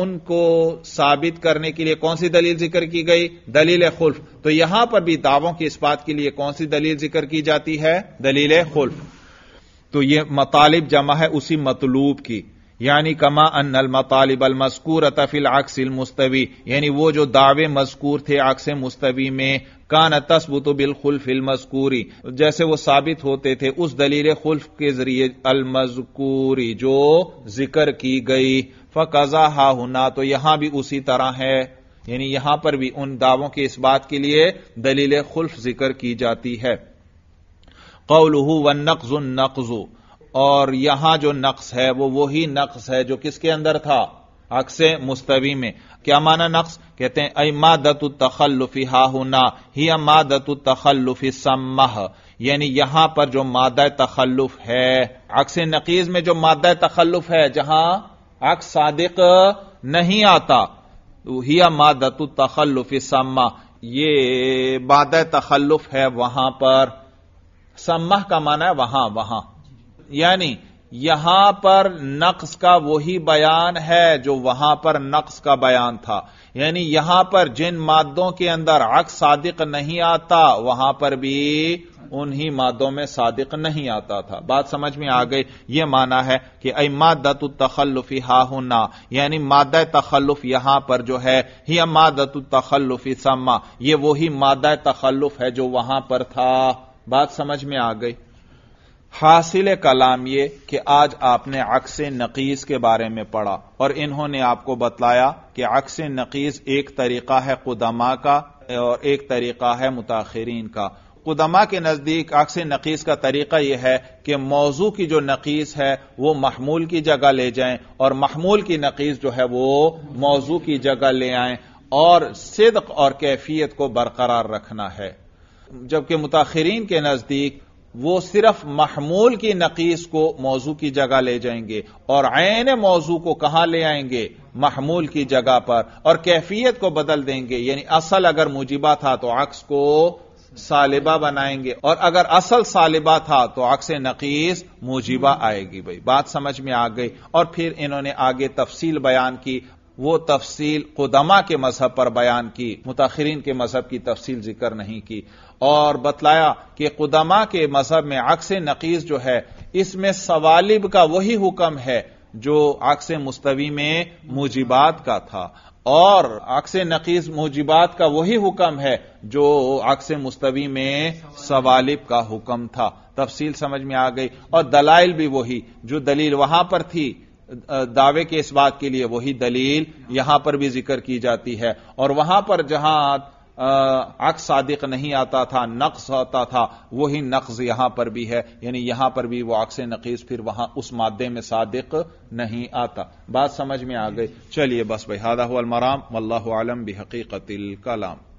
उनको साबित करने के लिए कौन सी दलील जिक्र की गई दलील खुल्फ तो यहां पर भी दावों की इस बात के लिए कौन सी दलील जिक्र की जाती है दलील खुल्फ तो यह मतालिब जमा है उसी मतलूब की यानी कमा अन अल मस्कूर तफिल अक्सिल मुस्तवी यानी वो जो दावे मजकूर थे अक्स मुस्तवी में कान तस्बुत बिलखुल्फ मजकूरी जैसे वो साबित होते थे उस दलील खुल्फ के जरिए अलमजकूरी जो जिक्र की गई फकजा हा हुना तो यहां भी उसी तरह है यानी यहां पर भी उन दावों के इस बात के लिए दलील खुल्फ जिक्र की जाती है कौलहू व नकजुन नकजू और यहां जो नक्स है वो वही नक्स है जो किसके अंदर था अक्स मुस्तवी में क्या माना नक्स कहते हैं अमा दतु तखल्लुफी हाहुना ही अमा दतु लुफी सम्मह यानी यहां पर जो मादा तखल्लुफ है अक्स नकीज में जो मादा तखल्लुफ है जहां अक्स सादिक नहीं आता ही अमा दतु तखल्लुफी सम्मा ये माद तखल्लुफ है वहां पर सम्मह का माना है वहां वहां यानी यहां पर नक्स का वही बयान है जो वहां पर नक्स का बयान था यानी यहां पर जिन मादों के अंदर अक सादिक नहीं आता वहां पर भी उन्हीं मादों में सादिक नहीं आता था बात समझ में आ गई यह माना है कि अ मादत तखल्लुफी हाहुना यानी माद तखल्लुफ यहां पर जो है ही अमादत तखल्लुफी समा यह वही मादा तखल्लुफ है जो वहां पर था बात समझ में आ गई हासिल कलाम ये कि आज आपने अक्स नकीस के बारे में पढ़ा और इन्होंने आपको बतलाया कि अक्स नकीस एक तरीका है कुदमा का और एक तरीका है मुताखरीन का कुदमा के नजदीक अक्स नकीस का तरीका यह है कि मौजू की जो नकीस है वो महमूल की जगह ले जाए और महमूल की नकीस जो है वो मौजू की जगह ले आए और सिद्क और कैफियत को बरकरार रखना है जबकि मुताखरीन के नजदीक वो सिर्फ महमूल की नकीस को मौजू की जगह ले जाएंगे और आयन मौजू को कहां ले आएंगे महमूल की जगह पर और कैफियत को बदल देंगे यानी असल अगर मुजिबा था तो अक्स को सालिबा बनाएंगे और अगर असल सालिबा था तो अक्स नकीस मुजिबा आएगी भाई बात समझ में आ गई और फिर इन्होंने आगे तफसील बयान की वो तफसील कुदमा के मजहब पर बयान की मुताखरीन के मजहब की तफसील जिक्र नहीं की और बतलाया कि कुदमा के मजहब में अक्स नकीस जो है इसमें सवालिब का वही हुक्म है जो अक्स मुस्तवी में मुजिबात का था और अक्स नकीस मुजिबात का वही हुक्म है जो अक्स मुस्तवी में सवालिब का हुक्म था तफसील समझ में आ गई और दलाइल भी वही जो दलील वहां पर थी दावे के इस बात के लिए वही दलील यहां पर भी जिक्र की जाती है और वहां पर जहां अक सादिक नहीं आता था नक्स आता था वही नक्स यहां पर भी है यानी यहां पर भी वो अक्स नकीस फिर वहां उस मादे में सादिक नहीं आता बात समझ में आ गई चलिए बस भाई हादा मराम वल्लाम भी हकीकतिल कलाम